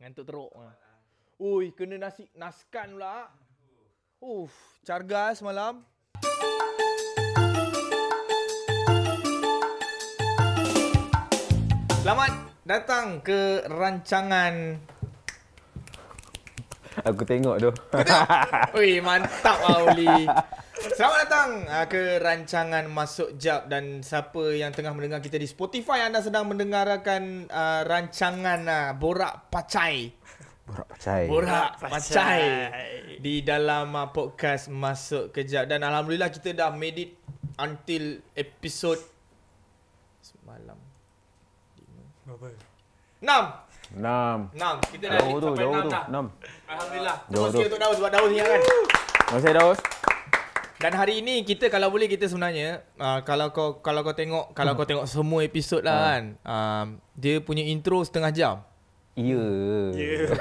Ngantuk teruk ah. ah. Ui, kena nasi naskan pula. Ah. Uf, cargas malam. Selamat datang ke rancangan Aku tengok tu. Ui, mantap lah Uli. Selamat datang ah, ke rancangan Masuk Jap dan siapa yang tengah mendengar kita di Spotify anda sedang mendengarkan uh, rancangan uh, Borak Pacai. Borak Pacai. Borak Pacai. Di dalam uh, podcast Masuk Kejap dan alhamdulillah kita dah made it until episode semalam. 5. Enam. Enam. Enam. Kita dah jauh tu, Alhamdulillah. Terima kasih untuk Daud buat Daud ni kan. Terima kasih Daud. Dan hari ini kita kalau boleh kita sebenarnya uh, kalau kau kalau kau tengok kalau hmm. kau tengok semua episod lah uh. kan ah, dia punya intro setengah jam. Ya. Yeah. Yeah.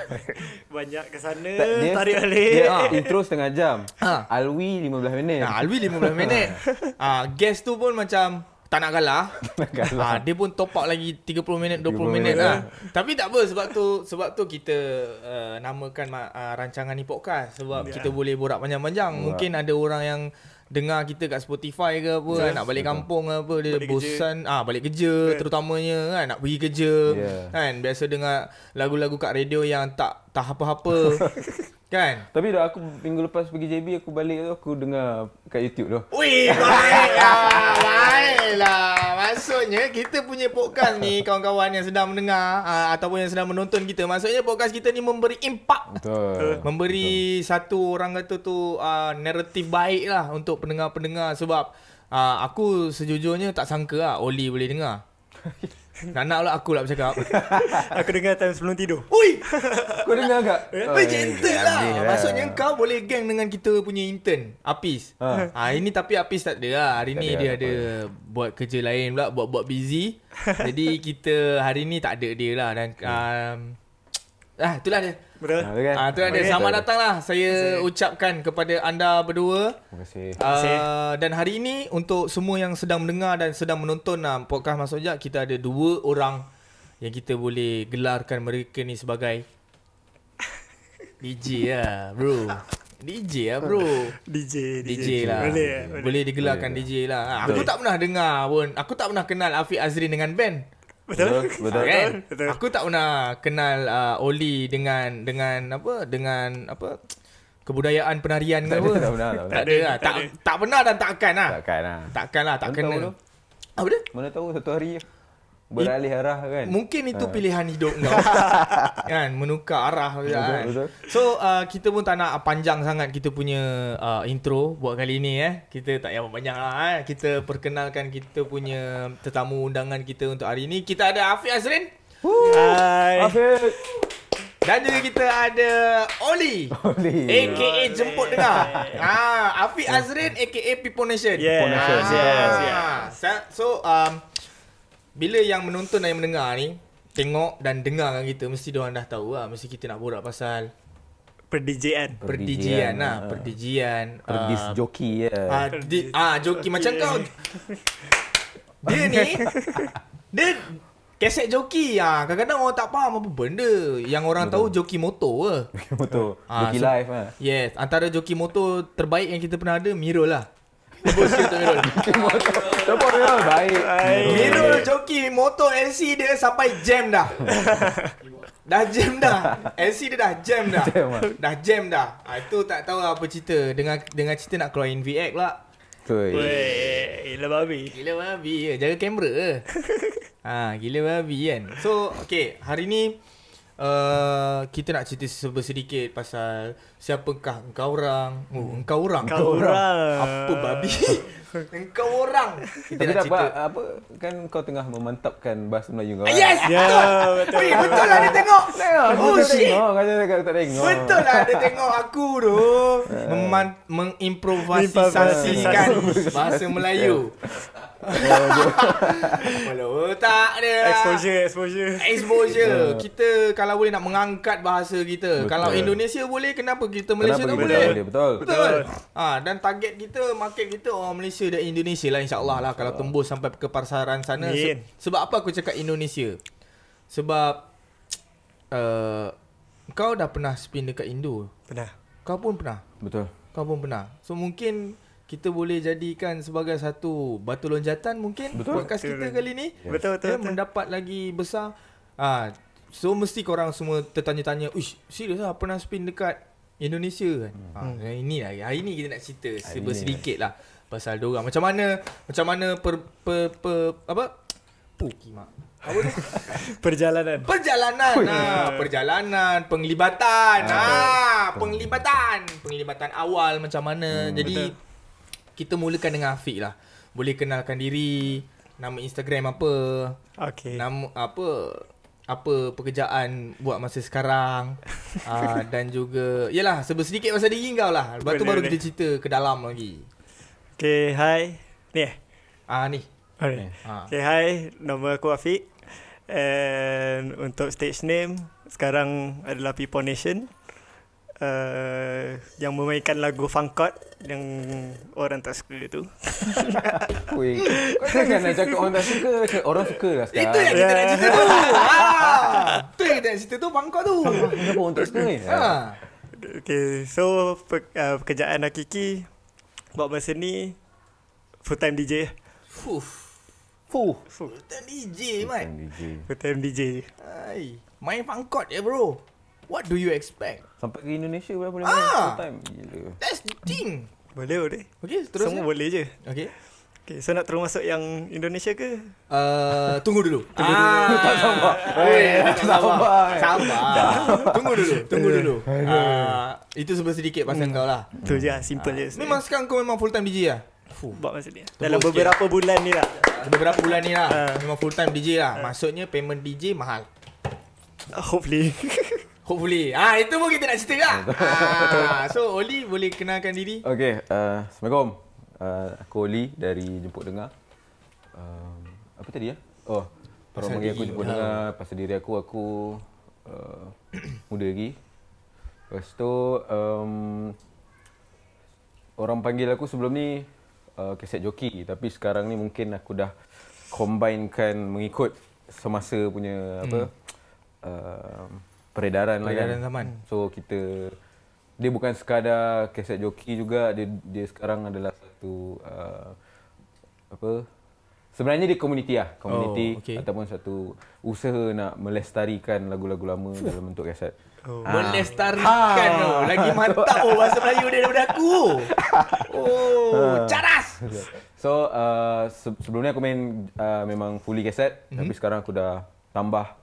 Banyak ke sana dia, tarik balik. Dia, ah, intro setengah jam. Ha. Alwi 15 minit. Ha, Alwi 15 minit. ah, guest tu pun macam tak nak kalah. ha, ah, dia pun top up lagi 30 minit 20 30 minit lah. Ya. Tapi tak apa sebab tu sebab tu kita uh, namakan uh, rancangan ni podcast sebab ya. kita boleh borak panjang-panjang. Ya. Mungkin ada orang yang dengar kita kat Spotify ke apa yes. kan, nak balik kampung ke apa dia balik bosan ah balik kerja yeah. Kan. terutamanya kan nak pergi kerja yeah. kan biasa dengar lagu-lagu kat radio yang tak tak apa-apa. kan? Tapi dah aku minggu lepas pergi JB aku balik tu aku dengar kat YouTube tu. Ui, baiklah. baiklah. Maksudnya kita punya podcast ni kawan-kawan yang sedang mendengar uh, ataupun yang sedang menonton kita. Maksudnya podcast kita ni memberi impak. Betul. memberi Betul. satu orang kata tu uh, naratif baik lah untuk pendengar-pendengar sebab uh, aku sejujurnya tak sangka lah Oli boleh dengar. Tak nak pula aku lah bercakap Aku dengar time sebelum tidur Ui Kau dengar agak. Apa eh, gentle lah ambil, Maksudnya kau boleh gang dengan kita punya intern Apis ha. ha ini tapi Apis tak ada lah Hari tak ni ada dia apa. ada Buat kerja lain pula Buat-buat busy Jadi kita hari ni tak ada dia lah Dan hmm. um, Ah, itulah dia. Betul. Kan? Ah, itulah Mereka. dia. Selamat datang lah. Saya ucapkan kepada anda berdua. Terima kasih. Uh, Terima kasih. Dan hari ini untuk semua yang sedang mendengar dan sedang menonton uh, podcast Mas Ojak, kita ada dua orang yang kita boleh gelarkan mereka ni sebagai DJ ya, lah, bro. DJ ya, lah, bro. DJ, DJ, DJ lah. Boleh, boleh. boleh digelarkan boleh. DJ lah. Aku boleh. tak pernah dengar pun. Aku tak pernah kenal Afiq Azrin dengan band. Betul? Betul. Kan? Betul. Aku tak pernah kenal uh, Oli dengan dengan apa? Dengan apa? kebudayaan penarian tak ke apa? Tak pernah. Tak, ada. Lah. Tak tak, pernah dan tak akan Tak akan lah. Tak akan kena. Apa dia? Mana tahu satu hari beralih arah kan mungkin itu uh. pilihan hidup kau kan menukar arah betul, kan. Betul. so uh, kita pun tak nak panjang sangat kita punya uh, intro buat kali ni eh kita tak payah banyak lah eh. kita perkenalkan kita punya tetamu undangan kita untuk hari ni kita ada Afiq Azrin hai Afiq dan juga kita ada Oli, Oli. AKA Oli. Jemput Dengar ha, Afiq Azrin AKA People Nation yes. Yes. Ha. Ah, yes, yes. So um, bila yang menonton dan yang mendengar ni Tengok dan dengarkan kita Mesti diorang dah tahu lah Mesti kita nak borak pasal Perdijian Perdijian lah Perdijian Perdis eh. ah. joki eh. ah, ah joki macam kau Dia ni Dia Keset joki ah. Kadang-kadang orang tak faham apa benda Yang orang motor. tahu joki motor ke eh. Joki motor ah, Joki so, life lah Yes Antara joki motor terbaik yang kita pernah ada Mirror lah Tebus kereta Mirul. Tebus Mirul. Baik. Mirul joki motor LC dia sampai jam dah. dah jam dah. LC dia dah jam dah. Dah jam dah. Ha, tak tahu apa cerita. Dengan dengan cerita nak keluar NVX pula. gila babi. Gila babi. Jaga kamera ke. ha, ah, gila babi kan. So, okay. Hari ni uh, kita nak cerita sebesar sedikit pasal siapa engkau orang. Oh, hmm. engkau orang. Engkau, engkau orang. orang. Apa babi? engkau orang. Kita Tapi nak cerita. Apa, apa, kan kau tengah memantapkan bahasa Melayu kau. Ah, kan? Yes! Ya, betul. Wih, betul lah dia tengok. tengok. Oh, shit. Tengok, tengok. Betul lah dia tengok aku tu. Eh. Meman- mengimprovisasikan bahasa Melayu. Malu tak dia Exposure Exposure Exposure Kita kalau boleh nak mengangkat bahasa kita betul. Kalau Indonesia boleh Kenapa kita Malaysia kenapa tak boleh Betul Betul, betul. Ha, Dan target kita Market kita orang Malaysia dan Indonesia lah InsyaAllah lah Kalau tembus sampai ke pasaran sana se- Sebab apa aku cakap Indonesia Sebab uh, Kau dah pernah spin dekat Indo Pernah Kau pun pernah Betul Kau pun pernah So Mungkin kita boleh jadikan sebagai satu batu loncatan mungkin betul. podcast kita kali ni betul, betul, betul mendapat lagi besar ha, so mesti korang semua tertanya-tanya ush serius lah pernah spin dekat Indonesia kan hmm. ha hmm. ini lah hari ni kita nak cerita sebe lah. sedikit lah pasal dorang macam mana macam mana per per, per, apa puki mak perjalanan perjalanan ha perjalanan penglibatan ha, ha penglibatan penglibatan awal macam mana hmm. jadi betul kita mulakan dengan Afiq lah. Boleh kenalkan diri, nama Instagram apa. Okay. Nama apa apa pekerjaan buat masa sekarang aa, ah, dan juga yalah sebab sedikit pasal diri kau lah lepas tu baru kita cerita ke dalam lagi Okay, hi, ni eh ah ni ah, eh, ah. Okay, hi, nama aku Afiq and untuk stage name sekarang adalah People Nation uh, yang memainkan lagu Fangkot yang orang tak suka tu. Wei, kau kan nak cakap orang tak suka, orang suka lah sekarang. Itu yang kita nak cerita tu. Ah. Itu kita nak cerita tu, Fangkot tu. Kenapa orang tak suka ni? Ha. Okay, so ah, pekerjaan uh, kiki, buat masa ni full time DJ. Fuh. Fuh. Full time DJ, mai. Full time DJ. Hai. Main pangkot ya bro. What do you expect? Sampai ke Indonesia pun boleh ah, full time. Gila. That's the thing. Boleh boleh. Okay, terus. Semua boleh je. Okey. Okey. so nak terus masuk yang Indonesia ke? Uh, tunggu dulu. tunggu dulu. Ah, sabar. Hey, eh, sabar. tunggu dulu. Tunggu dulu. uh, itu sebab sedikit pasal hmm. kau lah. Itu je, lah, simple uh, je. Sebenarnya. Memang sekarang kau memang full time DJ lah? Fuh. Buat masa ni. Dalam beberapa bulan ni lah. Beberapa bulan ni lah. Uh. Memang full time DJ lah. Uh. Maksudnya payment DJ mahal. Uh, hopefully. Hopefully. Ah, itu pun kita nak cerita lah. ah, so, Oli boleh kenalkan diri. Okay. Uh, Assalamualaikum. Uh, aku Oli dari Jemput Dengar. Um, apa tadi ya? Oh, orang panggil aku Jemput ah. Dengar. Pasal diri aku, aku uh, muda lagi. Lepas tu, um, orang panggil aku sebelum ni uh, keset joki. Tapi sekarang ni mungkin aku dah combinekan mengikut semasa punya hmm. apa. Uh, um, peredaran lah kan. peredaran kan. zaman hmm. so kita dia bukan sekadar keset joki juga dia dia sekarang adalah satu uh, apa sebenarnya dia community lah community oh, okay. ataupun satu usaha nak melestarikan lagu-lagu lama dalam bentuk keset Oh. Ah. Melestarikan ha. tu. Oh. Lagi mantap oh, bahasa Melayu dia daripada aku. Oh, ha. caras. So, uh, sebelum ni aku main uh, memang fully cassette. Mm-hmm. Tapi sekarang aku dah tambah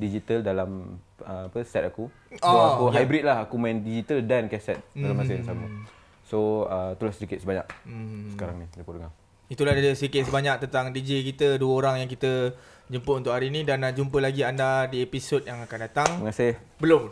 digital dalam uh, apa set aku. So oh, aku yeah. hybrid lah, aku main digital dan kaset mm. dalam masa yang sama. Hmm. So uh, itulah sedikit sebanyak mm. sekarang ni dapat dengar. Itulah dia sedikit sebanyak tentang DJ kita, dua orang yang kita jemput untuk hari ini dan jumpa lagi anda di episod yang akan datang. Terima kasih. Belum.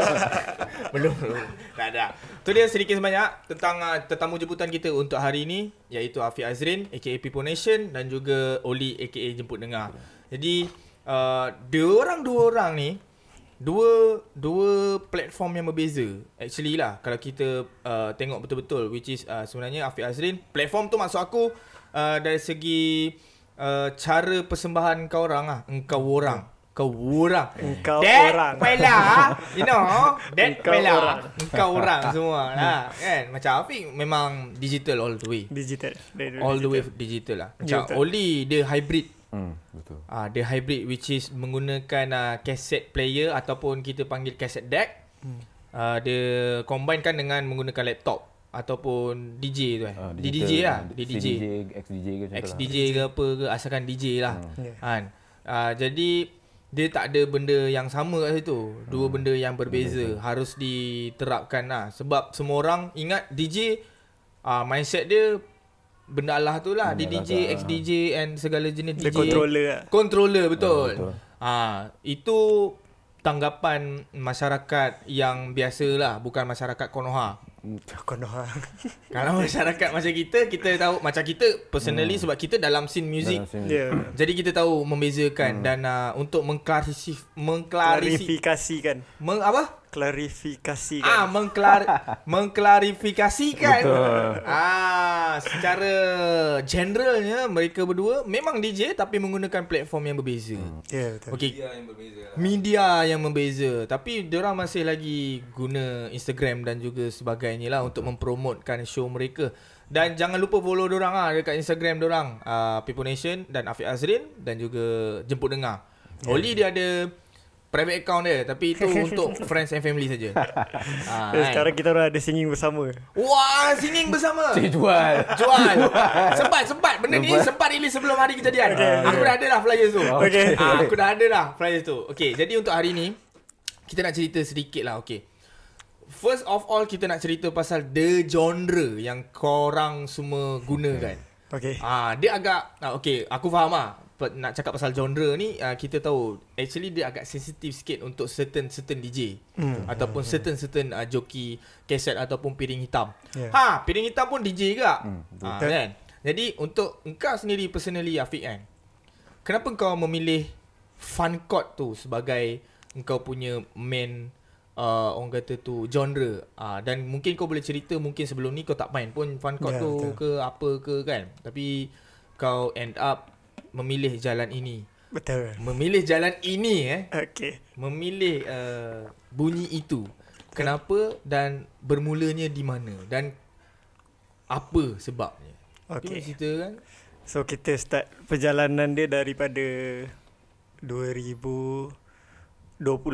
belum. belum. Tak ada. Itu dia sedikit sebanyak tentang uh, tetamu jemputan kita untuk hari ini iaitu Afi Azrin aka People Nation dan juga Oli aka Jemput Dengar. Jadi uh, dia orang dua orang ni dua dua platform yang berbeza actually lah kalau kita uh, tengok betul-betul which is uh, sebenarnya Afiq Azrin platform tu maksud aku uh, dari segi uh, cara persembahan kau orang ah engkau orang kau orang engkau that orang pela you know that engkau pela orang. engkau orang semua lah kan macam Afiq memang digital all the way digital all digital. the way digital lah macam digital. Oli dia hybrid Hmm, betul. uh, the hybrid which is menggunakan uh, cassette player ataupun kita panggil cassette deck. Hmm. Uh, ah, dia combinekan dengan menggunakan laptop ataupun DJ tu eh. Uh, digital, DJ lah. DJ. DJ, XDJ ke macam XDJ lah. ke apa ke asalkan DJ lah. Kan. Hmm. Yeah. Uh, jadi dia tak ada benda yang sama kat situ. Dua hmm. benda yang berbeza benda harus diterapkan lah. Sebab semua orang ingat DJ uh, mindset dia benda Allah tu lah. Benda DJ, lah. XDJ and segala jenis DJ. controller lah. Controller, ah, betul. Ha, itu tanggapan masyarakat yang biasa lah. Bukan masyarakat Konoha. Konoha. Kalau masyarakat macam kita, kita tahu. Macam kita personally hmm. sebab kita dalam scene music. Yeah. Jadi kita tahu membezakan. Hmm. Dan uh, untuk mengklarifikasikan. Mengklarifikasikan. Meng, apa? mengklarifikasikan. Ah, mengklar mengklarifikasikan. Betul. Ah, secara generalnya mereka berdua memang DJ tapi menggunakan platform yang berbeza. Hmm, ya, yeah, betul. Okay. Media yang berbeza. Lah. Media yang berbeza, tapi dia masih lagi guna Instagram dan juga sebagainya lah untuk mempromotkan show mereka. Dan jangan lupa follow orang ah dekat Instagram orang uh, ah, People Nation dan Afiq Azrin dan juga Jemput Dengar. Yeah. Oli dia ada private account dia tapi itu untuk friends and family saja. ha, sekarang kita orang ada singing bersama. Wah, singing bersama. Cik jual. Jual. sempat sempat benda ni sempat ini sebelum hari kejadian. Okay, okay. Aku dah ada lah flyer tu. Okay. Ha, aku dah ada lah flyer tu. Okey, jadi untuk hari ni kita nak cerita sedikit lah okey. First of all kita nak cerita pasal the genre yang korang semua gunakan. Hmm. Okey. Ah, dia agak ah, Okay aku faham ah nak cakap pasal genre ni uh, kita tahu actually dia agak sensitif sikit untuk certain certain DJ hmm. ataupun hmm. certain certain uh, joki keset ataupun piring hitam. Yeah. Ha, piring hitam pun DJ juga. Hmm. Ha, kan? Jadi untuk engkau sendiri personally Afiq kan. Kenapa engkau memilih fun chord tu sebagai engkau punya main uh, orang kata tu genre uh, dan mungkin kau boleh cerita mungkin sebelum ni kau tak main pun fun chord yeah, tu betul. ke apa ke kan. Tapi kau end up memilih jalan ini. Betul. Memilih jalan ini eh. Okey. Memilih uh, bunyi itu. Kenapa dan bermulanya di mana dan apa sebabnya? Okey. Cerita kan. So kita start perjalanan dia daripada 2020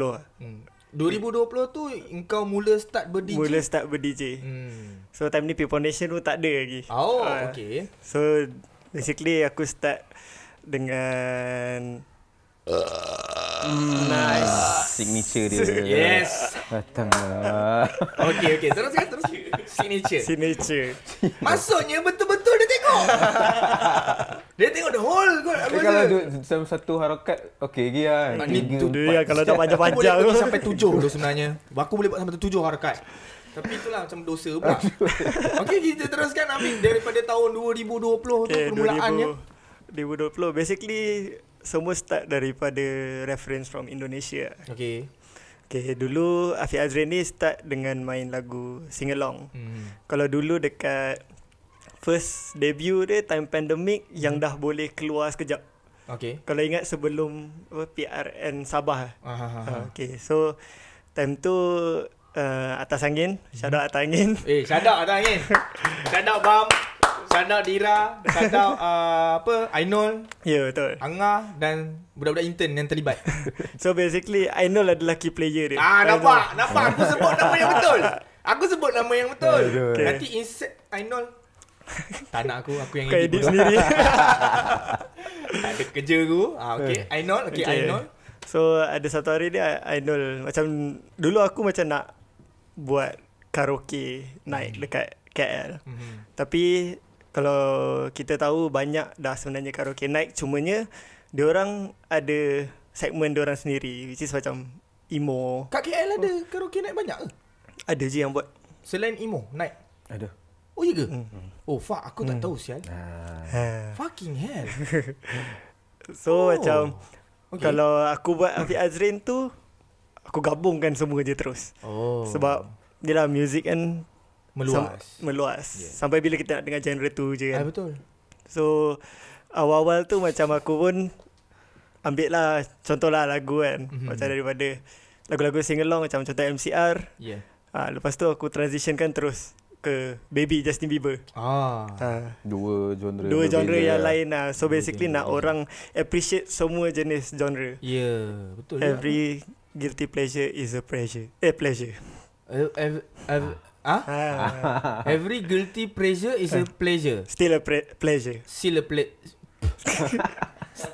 lah. Hmm. 2020 tu engkau mula start ber-DJ? Mula start ber Hmm. So time ni Pure Foundation tu tak ada lagi. Oh, uh, ah. okay. So basically aku start dengan Uh, nice. signature dia. Yes. Datang lah. Okay, okay. Terus kan, terus. Signature. Signature. Masuknya betul-betul dia tengok. dia tengok the whole kot. kalau dia. Du- satu harokat, okay lagi lah. Tiga, tu dia lah. Kalau tak panjang-panjang. Aku sampai tujuh tu sebenarnya. Aku boleh buat sampai tujuh harokat. Tapi itulah macam dosa pula. okay, kita teruskan Amin. Daripada tahun 2020 okay, tu permulaannya. 2020 basically semua start daripada reference from Indonesia. Okay. Okay, dulu Afi Azrin ni start dengan main lagu Sing Along. Hmm. Kalau dulu dekat first debut dia time pandemic hmm. yang dah boleh keluar sekejap. Okay. Kalau ingat sebelum apa, PRN Sabah. Ahaha. Ah, ah. Okay, so time tu uh, Atas Angin, hmm. shout out Atas Angin. Eh, shout out Atas Angin. shout out Bam. Shout out Dira Shout uh, Apa Ainul Ya yeah, betul Angga Dan budak-budak intern yang terlibat So basically Ainul adalah key player dia Ah nampak Nampak aku sebut nama yang betul Aku sebut nama yang betul okay. Ya, Nanti insert Ainul tak nak aku Aku yang Kau edit sendiri Tak ada kerja aku ah, Okay eh. Ainul Okay Ainul okay. So ada satu hari ni Ainul Macam Dulu aku macam nak Buat Karaoke Night mm. Dekat KL mm-hmm. Tapi kalau kita tahu banyak dah sebenarnya karaoke night cumanya dia orang ada segmen orang sendiri which is macam emo. Kat KL ada oh. karaoke night banyak ke? Ada je yang buat. Selain emo night. Ada. Oh iya ke? Hmm. Oh fuck aku hmm. tak tahu siapa. Ah. Ha. Fucking hell. so oh. macam okay. kalau aku buat Afi Azrin tu aku gabungkan semua je terus. Oh. Sebab dia music kan meluas Sam- meluas yeah. sampai bila kita nak dengar genre tu je kan ah, betul so awal-awal tu macam aku pun ambil lah contohlah lagu kan mm-hmm. macam daripada lagu-lagu sing long macam contoh MCR yeah. ha, lepas tu aku transition kan terus ke baby Justin Bieber. Ah. Ha. Dua genre. Dua genre yang lah. lain lah. So basically yeah. nak orang appreciate semua jenis genre. yeah, betul. Every lah. guilty pleasure is a pleasure. Eh pleasure. Uh, ev- Ah? Ah. Every guilty pleasure is a pleasure. Still a pre- pleasure. Still a ple-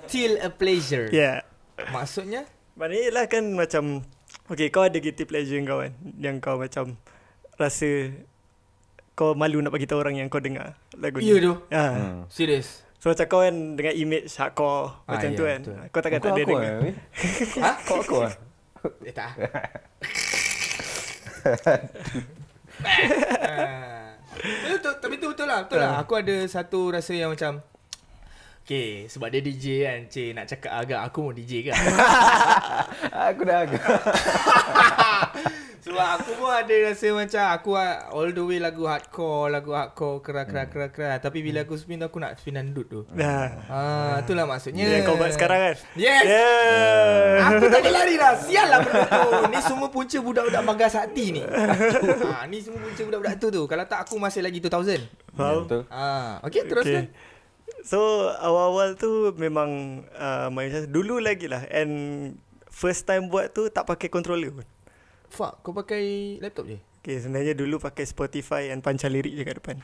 Still a pleasure. Yeah. Maksudnya? Mana ialah kan macam Okay kau ada guilty pleasure kau kan Yang kau macam Rasa Kau malu nak bagi tahu orang yang kau dengar Lagu ni Ya tu ha. Hmm. Serius So macam kau kan dengan image hardcore ah, Macam yeah, tu ya, kan betul. Kau takkan tak ada dengar eh, ha? Kau aku lah Eh tak tak Eh. betul, tapi tu betul lah, betul lah. Ah. Aku ada satu rasa yang macam Okay, sebab dia DJ kan, Cik nak cakap agak aku pun DJ kan. aku dah agak. Sebab aku pun ada rasa macam aku all the way lagu hardcore, lagu hardcore, kera kera hmm. kera kera. Tapi bila aku spin aku nak spin dandut tu. Nah. Ah, itulah maksudnya. Yang kau buat sekarang kan? Yes. Yeah. Aku tak boleh lari dah. Sial lah benda Ni semua punca budak-budak bangga sakti ni. Ha, ni semua punca budak-budak tu tu. Kalau tak aku masih lagi 2000. Wow. Yeah, betul. Ah, okay, terus Okay. Kan? So awal-awal tu memang uh, main dulu lagi lah and first time buat tu tak pakai controller pun. Fuck, kau pakai laptop je? Okay, sebenarnya dulu pakai Spotify and panca lirik je kat depan.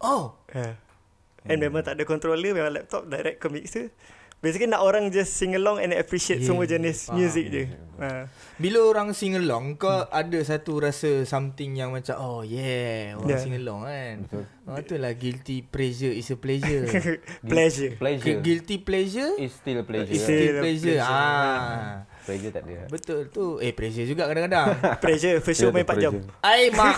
Oh! Yeah. Ha. And hmm. memang tak ada controller, memang laptop direct ke mixer. Basically nak orang just sing along and appreciate yeah. semua jenis Faham. music je. Yeah. Yeah. Ha. Bila orang sing along, kau hmm. ada satu rasa something yang macam, oh yeah, orang yeah. sing along kan. Betul. Oh, itulah guilty pleasure is a pleasure. pleasure. pleasure. Guilty pleasure is still pleasure. Is still a pleasure. Ah. Pressure tak ada Betul tu Eh pressure juga kadang-kadang Pressure First show main 4 jam Ay mak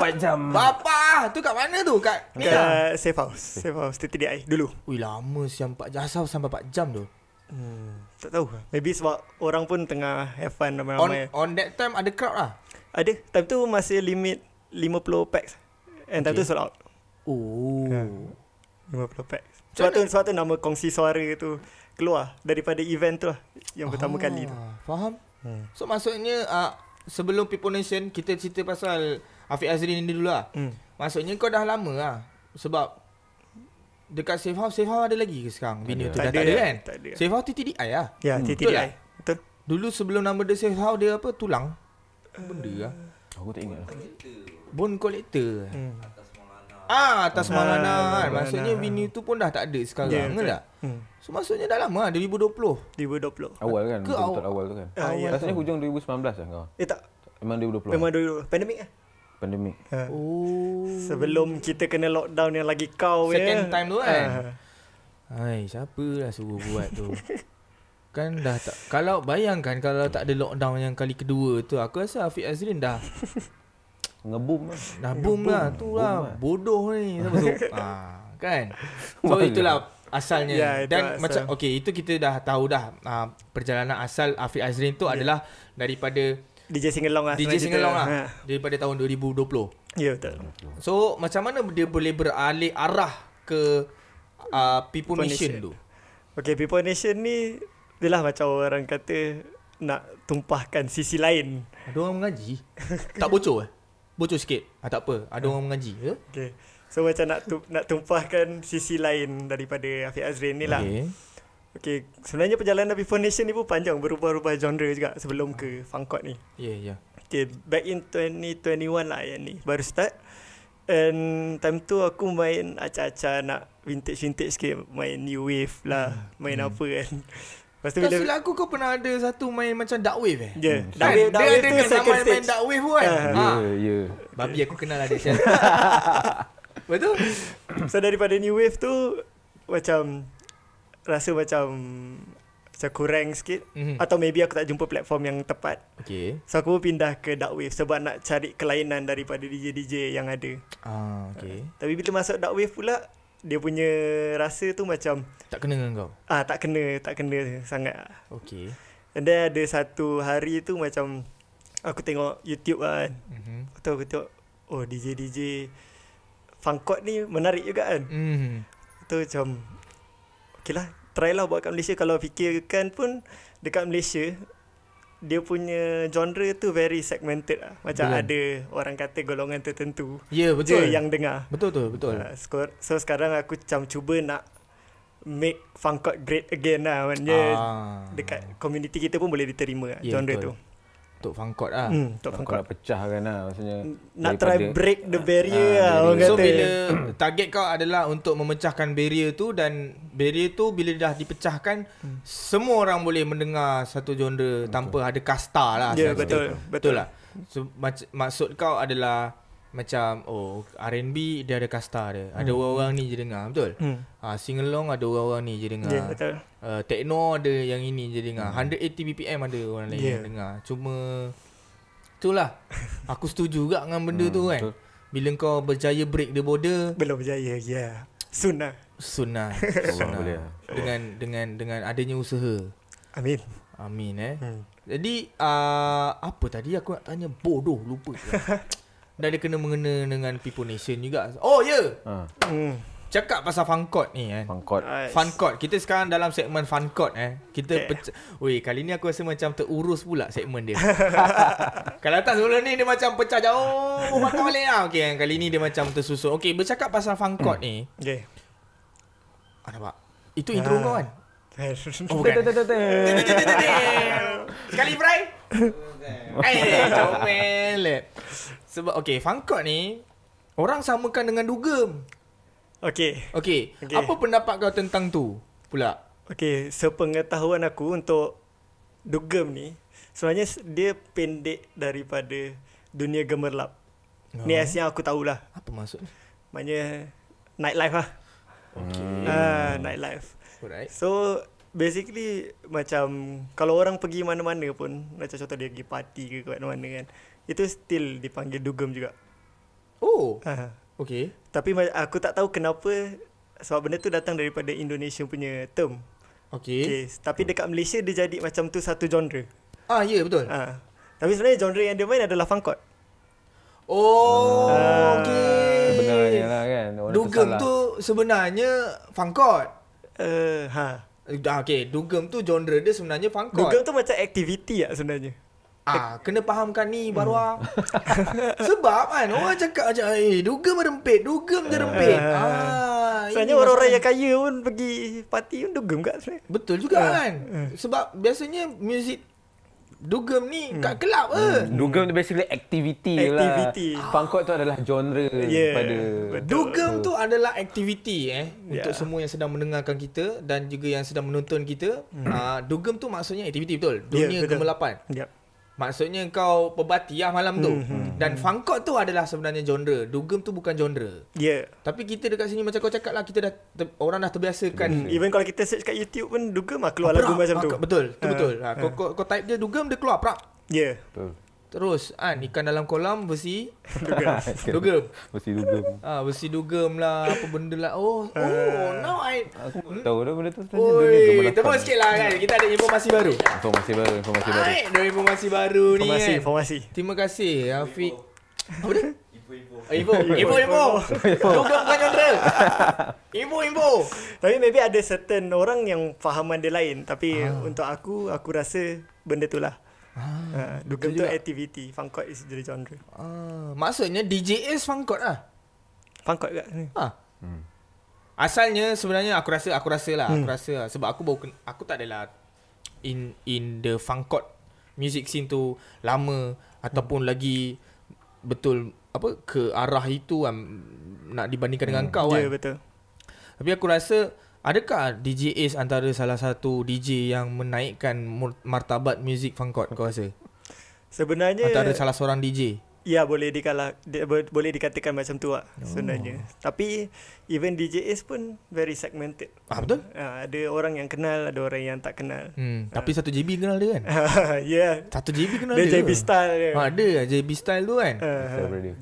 4 jam Bapa Tu kat mana tu Kat ni kat, lah. Safe house Safe house TTDI dulu Ui lama siang 4 jam Asal sampai 4 jam tu hmm, Tak tahu Maybe sebab Orang pun tengah Have fun ramai on, on that time Ada crowd lah Ada Time tu masih limit 50 packs And okay. time tu sold out Oh yeah. Kan? 50 packs sebab tu, sebab tu nama kongsi suara tu keluar daripada event tu lah yang oh, pertama ah, kali tu. Faham? Hmm. So maksudnya uh, sebelum pipo Nation kita cerita pasal Afiq Azrin ni dulu lah. Hmm. Maksudnya kau dah lama lah sebab dekat Safe House, Safe House ada lagi ke sekarang? Bini tu tak dah ada, tak ada kan? Tak ada. Safe House TTDI lah. Ya, hmm. TTDI. Betul. Dulu sebelum nama dia Safe House dia apa? Tulang. Benda lah. aku tak ingat. Bone Bone collector. Hmm. Ah, atas ah, Maulana kan. Maksudnya ah. Vini tu pun dah tak ada sekarang. Yeah, ya, kan tak? Hmm. So maksudnya dah lama 2020. Ah, 2020. Awal kan? Ke awal, awal tu kan? Uh, ah, awal. Ya, awal. Rasanya hujung 2019 lah kau. Eh tak. Memang 2020. Memang 2020. Pandemik lah. Pandemik. Ha. Oh. Sebelum kita kena lockdown yang lagi kau Second ya. Second time tu kan? Ha. Hai, siapalah suruh buat tu. kan dah tak kalau bayangkan kalau tak ada lockdown yang kali kedua tu aku rasa Afiq Azrin dah ngebum lah. Dah boom lah tu lah. lah. Bodoh ni siapa tu? ha, kan. So itulah asalnya. Yeah, itu Dan asal. macam okay, itu kita dah tahu dah uh, perjalanan asal Afiq Azrin tu yeah. adalah daripada DJ Singalong lah. DJ Singalong lah. Ha. Daripada tahun 2020. Ya yeah, betul. So macam mana dia boleh beralih arah ke uh, People, People Nation, Nation tu? Okay, People Nation ni itulah macam orang kata nak tumpahkan sisi lain. Ada orang mengaji. tak bocor eh? bocor sikit. Ah tak apa, ada ah. orang mengaji ke? Ya? Okey. So macam nak tu, nak tumpahkan sisi lain daripada Afiq Azrin ni lah. Okay. Okay, sebenarnya perjalanan Before foundation ni pun panjang Berubah-ubah genre juga sebelum ke Fangkot ni Ya, yeah, ya yeah. Okay, back in 2021 lah yang ni Baru start And time tu aku main acah-acah nak vintage-vintage sikit Main new wave lah hmm. Main mm. apa kan Pastu bila Tak aku kau pernah ada satu main macam dark wave eh? Ya. Yeah. Hmm. Dark kan? wave, dark wave tu ada second stage. main dark wave pun kan? Ah. Ha. Ya, ya. Yeah, yeah. Babi aku kenal lah dia. Betul? so daripada new wave tu macam rasa macam macam kurang sikit mm-hmm. atau maybe aku tak jumpa platform yang tepat. Okay. So aku pindah ke dark wave sebab nak cari kelainan daripada DJ-DJ yang ada. Ah, okay. Uh, tapi bila masuk dark wave pula dia punya rasa tu macam tak kena dengan kau. Ah tak kena, tak kena sangat. Okey. And ada satu hari tu macam aku tengok YouTube lah kan. Mhm. Tahu aku tengok oh DJ DJ funkot ni menarik juga kan. Mhm. Tu macam okay lah try lah buat kat Malaysia kalau fikirkan pun dekat Malaysia dia punya genre tu very segmented lah. Macam betul. ada orang kata golongan tertentu. Ya, yeah, betul. Je yang dengar. Betul tu, betul. Uh, so sekarang aku macam cuba nak make funk great again lah. Maknanya ah. dekat community kita pun boleh diterima yeah, genre betul. tu. Tok Fang Kot lah. Hmm, Tok Fang Kot. Nak pecah kan lah maksudnya. Nak try break the ah, barrier uh, lah orang So bila target kau adalah untuk memecahkan barrier tu dan barrier tu bila dah dipecahkan hmm. semua orang boleh mendengar satu genre betul. tanpa ada kasta lah. Ya yeah, betul. Betul, betul. betul lah. So, mak- maksud kau adalah macam oh R&B dia ada kasta dia. Hmm. Ada orang-orang ni je dengar, betul? Hmm. Ah ha, sing along ada orang-orang ni je dengar. yeah, betul. Uh, techno ada yang ini je dengar. Hmm. 180 BPM ada orang lain yeah. Ya. dengar. Cuma itulah. Aku setuju juga dengan benda hmm, tu kan. Betul. Bila kau berjaya break the border, belum berjaya, ya. Yeah. Sunnah. Sunnah. Sunnah. dengan dengan dengan adanya usaha. Amin. Amin eh. Hmm. Jadi uh, apa tadi aku nak tanya bodoh lupa. dah ada kena mengena dengan People Nation juga. Oh ya. Yeah. Ha. Hmm. Cakap pasal fun court ni kan. Fun court. Nice. Fun court. Kita sekarang dalam segmen fun court eh. Kita okay. pecah. Weh, kali ni aku rasa macam terurus pula segmen dia. Kalau tak sebelum ni dia macam pecah jauh. Oh, makan balik lah. Okay, kali ni dia macam tersusun. Okay, bercakap pasal fun court ni. Okay. Ah, nampak? Itu intro ah. kau kan? Oh, bukan. Sekali, Brian. Eh, comel. Sebab okay Fangkot ni Orang samakan dengan dugem Okay Okay, okay. Apa pendapat kau tentang tu Pula Okay Sepengetahuan aku untuk Dugem ni Sebenarnya dia pendek daripada Dunia gemerlap oh. Ni asyik aku tahulah Apa maksud Maknanya Nightlife lah Okay Ah, Nightlife Alright. So Basically Macam Kalau orang pergi mana-mana pun Macam contoh dia pergi party ke ke mana-mana kan itu still dipanggil dugem juga. Oh. Ha. Okay. Tapi aku tak tahu kenapa sebab benda tu datang daripada Indonesia punya term. Okay. okay. Tapi dekat Malaysia dia jadi macam tu satu genre. Ah, ya yeah, betul. Ha. Tapi sebenarnya genre yang dia main adalah funk Oh, ah. okay. Sebenarnya lah kan. Orang dugem tu, tu sebenarnya funk Uh, eh, ha. Eh, okay, dugem tu genre dia sebenarnya funk chord. Dugem tu macam aktiviti lah sebenarnya. Ah, kena fahamkan ni hmm. baru ah. Sebab kan orang cakap macam eh duga merempit, duga merempit. Eh. Ah, sebenarnya orang-orang yang kaya pun pergi parti pun dugem kat sebenarnya. Betul juga uh, kan. Uh. Sebab biasanya muzik Dugem ni hmm. kat kelab ke? Hmm. Dugem tu basically activity, activity. lah. Activity. Pangkot tu adalah genre yeah. pada... Betul. Dugem tu adalah activity eh. Yeah. Untuk semua yang sedang mendengarkan kita dan juga yang sedang menonton kita. Hmm. Uh, dugem tu maksudnya activity betul? Ya, Dunia yeah, betul. gemelapan. Yep. Maksudnya kau pebati lah malam tu. Mm-hmm. Dan funk tu adalah sebenarnya genre. Dugem tu bukan genre. Ya. Yeah. Tapi kita dekat sini macam kau cakap lah. Kita dah, orang dah terbiasakan. Mm. Even kalau kita search kat YouTube pun dugem lah keluar Apa lagu macam prak, lah tu. Betul. Tu ha. betul. Ha, uh. kau, ha. kau, kau type dia dugem dia keluar prak. Ya. Yeah. Betul. Terus kan ah, Ikan dalam kolam Besi Dugem Besi dugem ah, ha, Besi dugem lah Apa benda lah Oh Oh eh. now I hmm? tahu dah benda tu Oi Tepuk sikit lah, kan Kita ada info masih baru Informasi baru Informasi ah, baru Ay, eh, Ada informasi baru ni informasi, kan Informasi Terima kasih Afiq Apa dia? Ibu Ibu Ibu Ibu Ibu Ibu Ibu Ibu Ibu Ibu Tapi maybe ada certain orang yang fahaman dia lain Tapi ah. untuk aku, aku rasa benda tu lah Ah, ah, Dugem tu activity Funkot is the genre uh, Maksudnya DJ is funkot lah Funkot kat sini ha. hmm. Asalnya sebenarnya aku rasa Aku rasa lah hmm. Aku rasa lah Sebab aku bawa, aku tak adalah In in the funkot Music scene tu Lama hmm. Ataupun lagi Betul Apa Ke arah itu kan, Nak dibandingkan hmm. dengan kau ya, kan Ya betul Tapi aku rasa Adakah DJ Ace antara salah satu DJ yang menaikkan martabat muzik funk kau rasa? Sebenarnya antara salah seorang DJ. Ya boleh dikala boleh dikatakan macam tu lah oh. sebenarnya. Tapi even DJ Ace pun very segmented. Ah betul? Ha, ada orang yang kenal, ada orang yang tak kenal. Hmm, ha. tapi satu JB kenal dia kan? ya. Yeah. Satu JB kenal dia. Dia JB style dia. Ha, ada lah JB style tu kan? Uh, ah.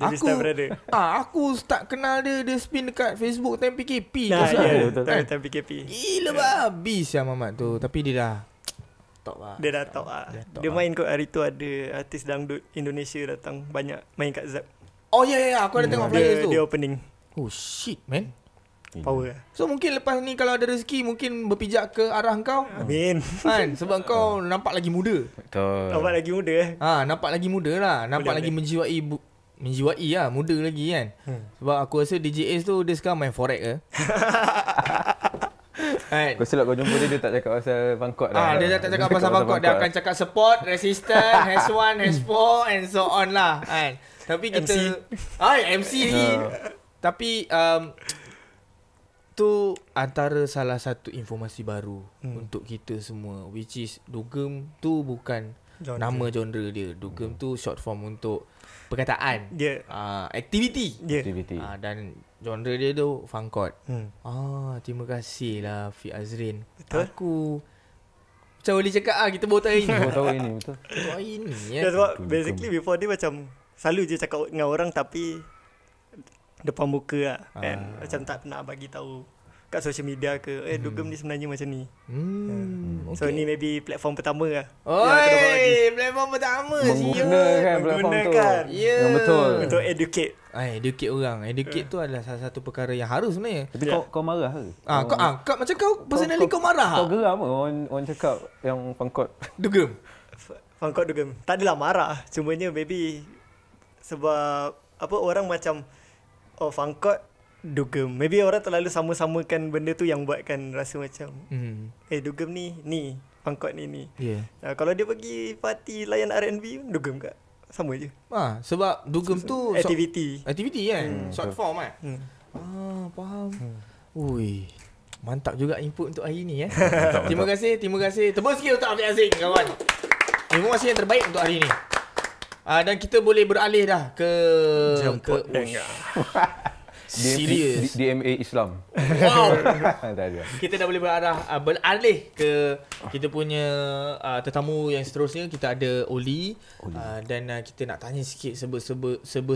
JB style Ah ha, aku tak kenal dia dia spin dekat Facebook time PKP. Nah, ya, yeah, betul. Time, kan? PKP. Gila yeah. babis ya Mamat tu. Tapi dia dah talk lah Dia dah talk lah Dia, lah. main lah. kot hari tu ada artis dangdut Indonesia datang Banyak main kat Zap Oh ya yeah, ya yeah, aku ada hmm. tengok player tu Dia opening Oh shit man Power lah So mungkin lepas ni kalau ada rezeki Mungkin berpijak ke arah kau Amin Kan sebab kau nampak lagi muda Betul Nampak lagi muda eh ha, Nampak lagi muda lah Nampak lagi ada. menjiwai bu- Menjiwai lah Muda lagi kan hmm. Sebab aku rasa DJ Ace tu Dia sekarang main forex ke Kan? Kau silap kau jumpa dia, dia tak cakap pasal bangkot lah. Ah, dia tak cakap dia pasal bangkot. Dia akan cakap support, resistant, has one, has four and so on lah. Kan? Tapi kita... MC. Ah, MC ni. Ah. Tapi... Um, tu antara salah satu informasi baru hmm. untuk kita semua which is dugem tu bukan genre. nama genre dia dugem hmm. tu short form untuk perkataan yeah. uh, activity yeah. activity uh, dan genre dia tu fangkot. Hmm. Ah, terima kasih lah Fi Azrin. Betul? Aku macam boleh cakap ah kita baru tahu ini. Baru tahu ini betul. Baru ini. Eh. Ya. Yeah. Sebab basically before dia macam selalu je cakap dengan orang tapi depan muka lah, kan. ah. kan. Macam tak pernah bagi tahu kat social media ke eh hmm. dugem ni sebenarnya macam ni. Hmm. Yeah. Ha. Okay. So ni maybe platform pertama lah. Oi, platform pertama Menggunakan sih. platform Menggunakan. tu. Yeah. Yang betul. Untuk educate. Ah, educate orang. Educate yeah. tu adalah salah satu perkara yang harus sebenarnya. Tapi yeah. kau kau marah ke? Ah, kau, ah, kau macam kau personally kau, kau, kau marah. Kau geram ah. Orang orang cakap yang pangkot dugem. Pangkot dugem. Tak adalah marah. Cumanya maybe sebab apa orang macam oh pangkot dugem. Maybe orang terlalu sama-samakan benda tu yang buatkan rasa macam mm. eh dugem ni ni pangkot ni ni. Yeah. Ya. Uh, kalau dia pergi party layan R&B dugem ke? Sama je. Ah, sebab dugem so, tu activity. So, activity kan. Mm. Short form kan. Mm. Ah, faham. Hmm. Ui. Mantap juga input untuk hari ni eh. mantap, terima mantap. kasih, terima kasih. Tepuk sikit untuk Abdi Azim kawan. Terima kasih yang terbaik untuk hari ni. Uh, dan kita boleh beralih dah ke Jemput ke Serius. DMA Islam. Wow. kita dah boleh berarah uh, beralih ke kita punya uh, tetamu yang seterusnya kita ada Oli, Oli. Uh, dan uh, kita nak tanya sikit sebe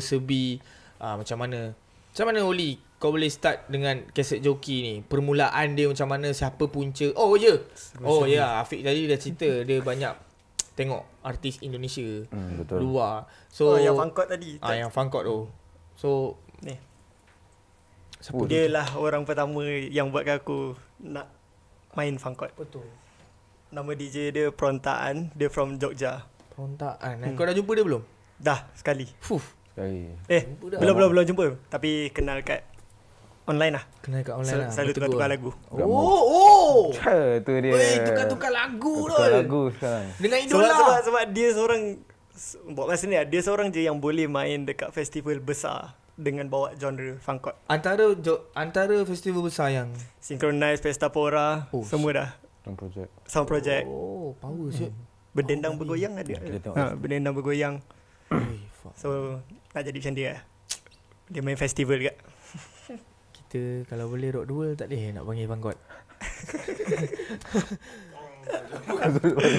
sebi uh, macam mana. Macam mana Oli kau boleh start dengan keset joki ni? Permulaan dia macam mana? Siapa punca? Oh ya. Yeah. Oh ya, yeah. Afiq tadi dah cerita dia banyak tengok artis Indonesia hmm, luar. So oh, yang fangkot tadi. Ah yang fangkot tu. So ni. Siapa dia tu? lah orang pertama yang buatkan aku nak main funk Betul. Nama DJ dia Prontaan, dia from Jogja. Prontaan. Eh? Hmm. Kau dah jumpa dia belum? Dah, sekali. Fuh. Sekali. Eh, belum belum belum jumpa. Tapi kenal kat online lah. Kenal kat online lah. Selalu lah. Oh, oh! tukar-tukar lagu. Oh, oh. tu dia. Oi, tukar-tukar lagu tu. Tukar lagu sekarang. Dengan idola. Sebab, lah. sebab, sebab dia seorang Buat masa ni Dia seorang je yang boleh main Dekat festival besar dengan bawa genre fangkot. Antara jo, antara festival besar yang Synchronize Festa Pora oh, semua dah. Sound project. Sound project. Oh, oh power hmm. Berdendang oh, bergoyang ada. Ha, berdendang bergoyang. Eh, so nak jadi macam dia. Eh. Dia main festival juga. Kita kalau boleh rock duel tak boleh nak panggil bangkot.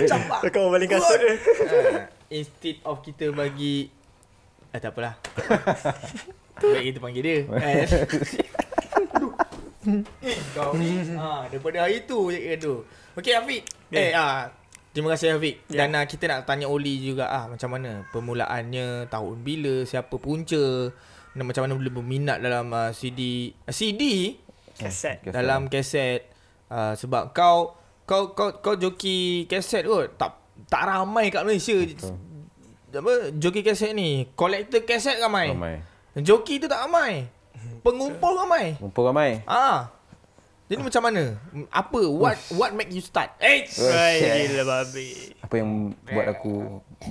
Campak. Kau balik kasut eh, Instead of kita bagi Eh, tak apalah. Baik kita panggil dia. Eh. Eh, kau ni, hmm. ha, ah, daripada hari tu je kira tu. Okay, Afiq. Eh, ha, terima kasih Afiq. Yeah. Dan ha, kita nak tanya Oli juga ah macam mana permulaannya, tahun bila, siapa punca, dan macam mana boleh berminat dalam uh, CD. Uh, CD? Kaset. Dalam kaset. Uh, sebab kau kau kau kau joki kaset kot. Tak tak ramai kat Malaysia apa joki kaset ni kolektor kaset ramai ramai joki tu tak ramai pengumpul ramai pengumpul ramai ah jadi macam mana apa what Uff. what make you start eh gila babi apa yang buat aku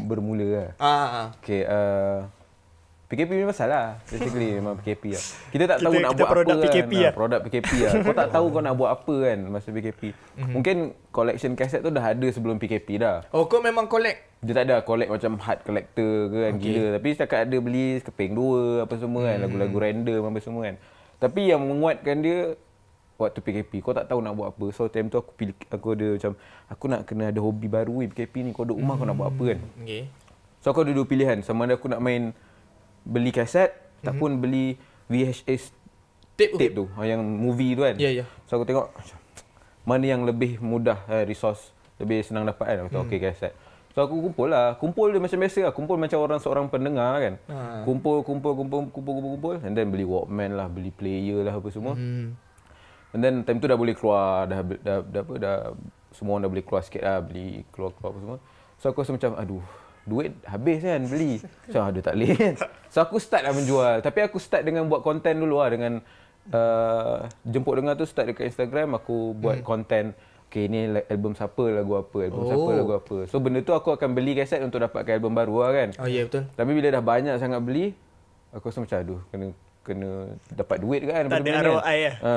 bermula ah ha, ha, okey uh, PKP ni pasal lah. Basically memang PKP lah. Kita tak kita, tahu kita nak kita buat apa PKP kan. PKP lah. Produk PKP lah. Kau tak tahu kau nak buat apa kan masa PKP. Mm-hmm. Mungkin collection cassette tu dah ada sebelum PKP dah. Oh kau memang collect? Dia tak ada collect macam hard collector ke kan okay. gila. Tapi setakat ada beli keping dua apa semua kan. Hmm. Lagu-lagu random apa semua kan. Tapi yang menguatkan dia waktu PKP kau tak tahu nak buat apa so time tu aku pilih aku ada macam aku nak kena ada hobi baru ni PKP ni kau duduk rumah mm. kau nak buat apa kan hmm, okay. so aku ada dua pilihan sama ada aku nak main beli kaset mm-hmm. beli VHS tape, tape tu oh, yang movie tu kan. Yeah, yeah. So aku tengok mana yang lebih mudah eh, resource lebih senang dapat kan. Aku kata mm. okey kaset. So aku kumpul lah. Kumpul dia macam biasa lah. Kumpul macam orang seorang pendengar kan. Ha. Kumpul, kumpul, kumpul, kumpul, kumpul, kumpul. And then beli Walkman lah, beli player lah apa semua. Mm. And then time tu dah boleh keluar, dah, dah, dah, dah apa, dah semua orang dah boleh keluar sikit lah. Beli keluar, keluar apa semua. So aku rasa macam, aduh, duit habis kan beli. Macam ada tak boleh kan. So aku start lah menjual. Tapi aku start dengan buat konten dulu lah dengan uh, jemput dengar tu start dekat Instagram aku buat konten. Hmm. ni album siapa lagu apa, album oh. siapa lagu apa. So benda tu aku akan beli kaset untuk dapatkan album baru lah kan. Oh ya yeah, betul. Tapi bila dah banyak sangat beli, aku rasa macam aduh kena kena dapat duit kan. Tak ada ROI kan. ya? Ha,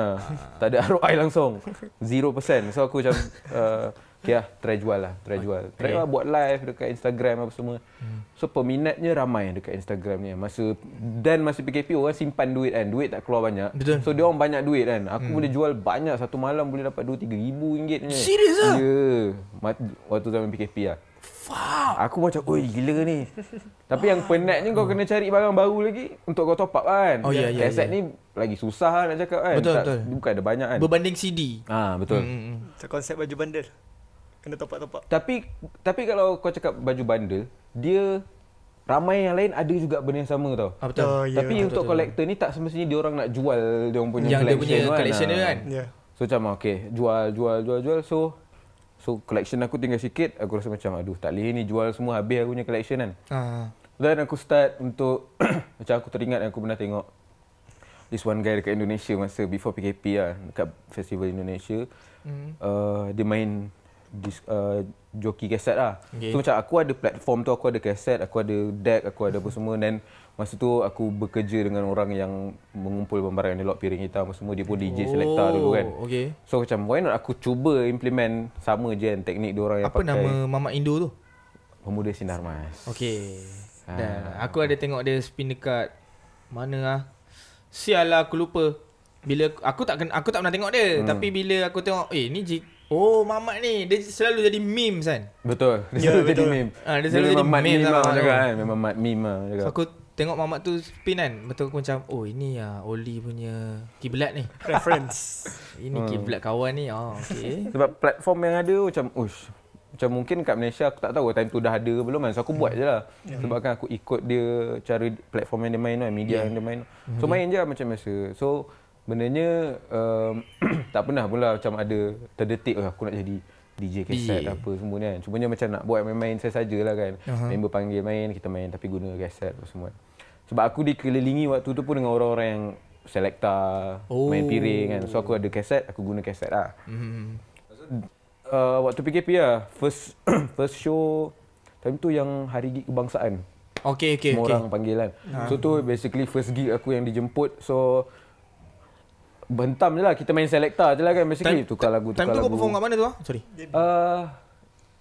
tak ada ROI langsung. 0%. So aku macam... Uh, Okay lah, try jual lah. Try jual. Try lah buat live dekat Instagram apa semua. Hmm. So peminatnya ramai dekat Instagram ni. Masa, dan masa PKP orang simpan duit kan. Duit tak keluar banyak. Betul. So dia orang banyak duit kan. Aku hmm. boleh jual banyak satu malam boleh dapat 2-3 ribu ringgit ni. Serius lah? Ya. Waktu zaman PKP lah. Fuck. Aku macam, oi gila ni. Tapi yang penatnya kau kena cari barang baru lagi untuk kau top up lah kan. Oh ya, yeah, ya. Yeah, ni lagi susah lah nak cakap kan. Betul, tak, betul. Bukan ada banyak kan. Berbanding CD. Ah ha, betul. Hmm, hmm, hmm. Macam konsep baju bandar kena topak-topak. Tapi tapi kalau kau cakap baju bandel, dia ramai yang lain ada juga benda yang sama tau. Ah, betul. Oh, yeah. Tapi ah, untuk kolektor ni tak semestinya dia orang nak jual dia orang punya yang collection. dia punya collection kan. Dia kan. Yeah. So macam okey, jual jual jual jual so so collection aku tinggal sikit, aku rasa macam aduh tak leh ni jual semua habis aku punya collection kan. Ah. Uh. Then aku start untuk macam aku teringat aku pernah tengok this one guy dekat Indonesia masa before PKP lah dekat festival Indonesia. Mm. Uh, dia main disk, uh, joki kaset lah. Okay. So macam aku ada platform tu, aku ada kaset, aku ada deck, aku ada apa semua. Then masa tu aku bekerja dengan orang yang mengumpul barang-barang yang elok piring kita, apa semua. Dia pun DJ oh, selector dulu kan. Okay. So macam why not aku cuba implement sama je kan teknik dia orang yang apa pakai. Apa nama Mamat Indo tu? Pemuda Sinar Mas. Okay. Ha. Dah, aku ada tengok dia spin dekat mana lah. Sial lah aku lupa. Bila aku tak aku tak pernah tengok dia hmm. tapi bila aku tengok eh ni Oh, Mamat ni. Dia selalu jadi meme kan? Betul. Dia yeah, selalu betul. jadi meme. Ha, dia selalu dia jadi meme, meme lah. Memang juga kan. Memang meme lah. Juga. So, aku tengok Mamat tu spin kan. Betul aku macam, oh ini ya ah, Oli punya kiblat ni. Reference. ini hmm. kiblat kawan ni. Oh, ah, okay. Sebab platform yang ada macam, ush. Macam mungkin kat Malaysia aku tak tahu time tu dah ada belum kan. So aku hmm. buat je lah. Hmm. Sebab kan aku ikut dia cara platform yang dia main kan. Media yeah. yang dia main. So hmm. main je lah macam biasa. So sebenarnya um, tak pernah pula macam ada terdetik lah aku nak jadi DJ kaset DJ. apa semua ni kan. Cuma macam nak buat main-main saya sajalah kan. Uh-huh. Member panggil main, kita main tapi guna kaset apa semua. Sebab aku dikelilingi waktu tu pun dengan orang-orang yang selekta, oh. main piring kan. So aku ada kaset, aku guna kaset lah. Mm-hmm. Uh, waktu PKP lah, first first show time tu yang hari gig kebangsaan. Okay, okay, Semua okay. orang panggil kan. Uh-huh. So tu basically first gig aku yang dijemput. So bentam je lah kita main selekta je lah kan basically time, tukar lagu tukar time lagu. tu kau perform kat mana tu ah sorry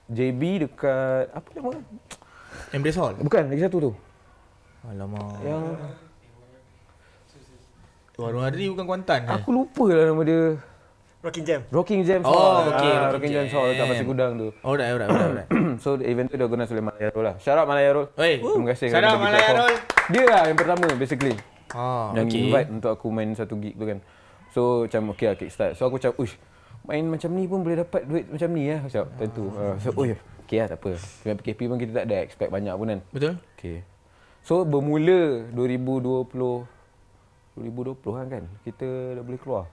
JB uh, dekat apa nama Embrace Hall bukan lagi satu tu alamak yang Warung Hari bukan Kuantan ke? Aku lupa lah nama dia. Rocking Jam. Rocking Jam. Oh, okay. Rocking, ah, Rocking Jam. Hall dekat Pasir Gudang tu. Alright, alright, alright. alright. so, event tu dah guna Suleman Layarul lah. Shout out Malayarul. roll? Terima kasih. Shout out roll? Dia lah yang pertama, basically. Ah, yang okay. invite untuk aku main satu gig tu kan. So macam okay lah kickstart. So aku macam uish main macam ni pun boleh dapat duit macam ni lah. Macam tentu. Uh, so oh ya yeah. okay lah tak apa. Dengan PKP pun kita tak ada expect banyak pun kan. Betul. Okay. So bermula 2020 2020 kan kan kita dah boleh keluar.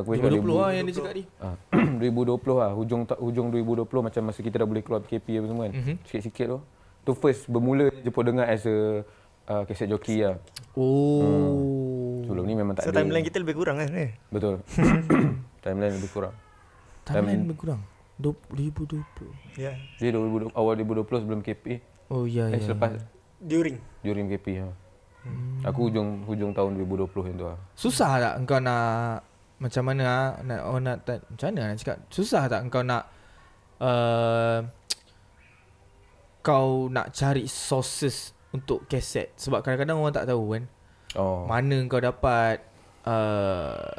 Aku 2020 lah yang dia cakap ni. Ah, 2020 lah. Hujung, hujung 2020 macam masa kita dah boleh keluar PKP apa semua kan. Mm-hmm. Sikit-sikit tu. Tu first bermula je pun dengar as a uh, kaset joki lah. Oh. Hmm sebelum ni memang tak so, ada. So timeline kita lebih kurang kan? Eh? Betul. timeline lebih kurang. Timeline Time... lebih kurang? 2020? Ya. Yeah. Jadi 2020, awal 2020 sebelum KP. Oh ya yeah, ya. Eh selepas. Yeah. During. During KP ha. Hmm. Aku hujung hujung tahun 2020 yang tu ha. Susah tak engkau nak macam mana ha? nak oh, nak ta, macam mana nak cakap? Susah tak engkau nak uh, kau nak cari sources untuk kaset sebab kadang-kadang orang tak tahu kan oh. Mana kau dapat uh,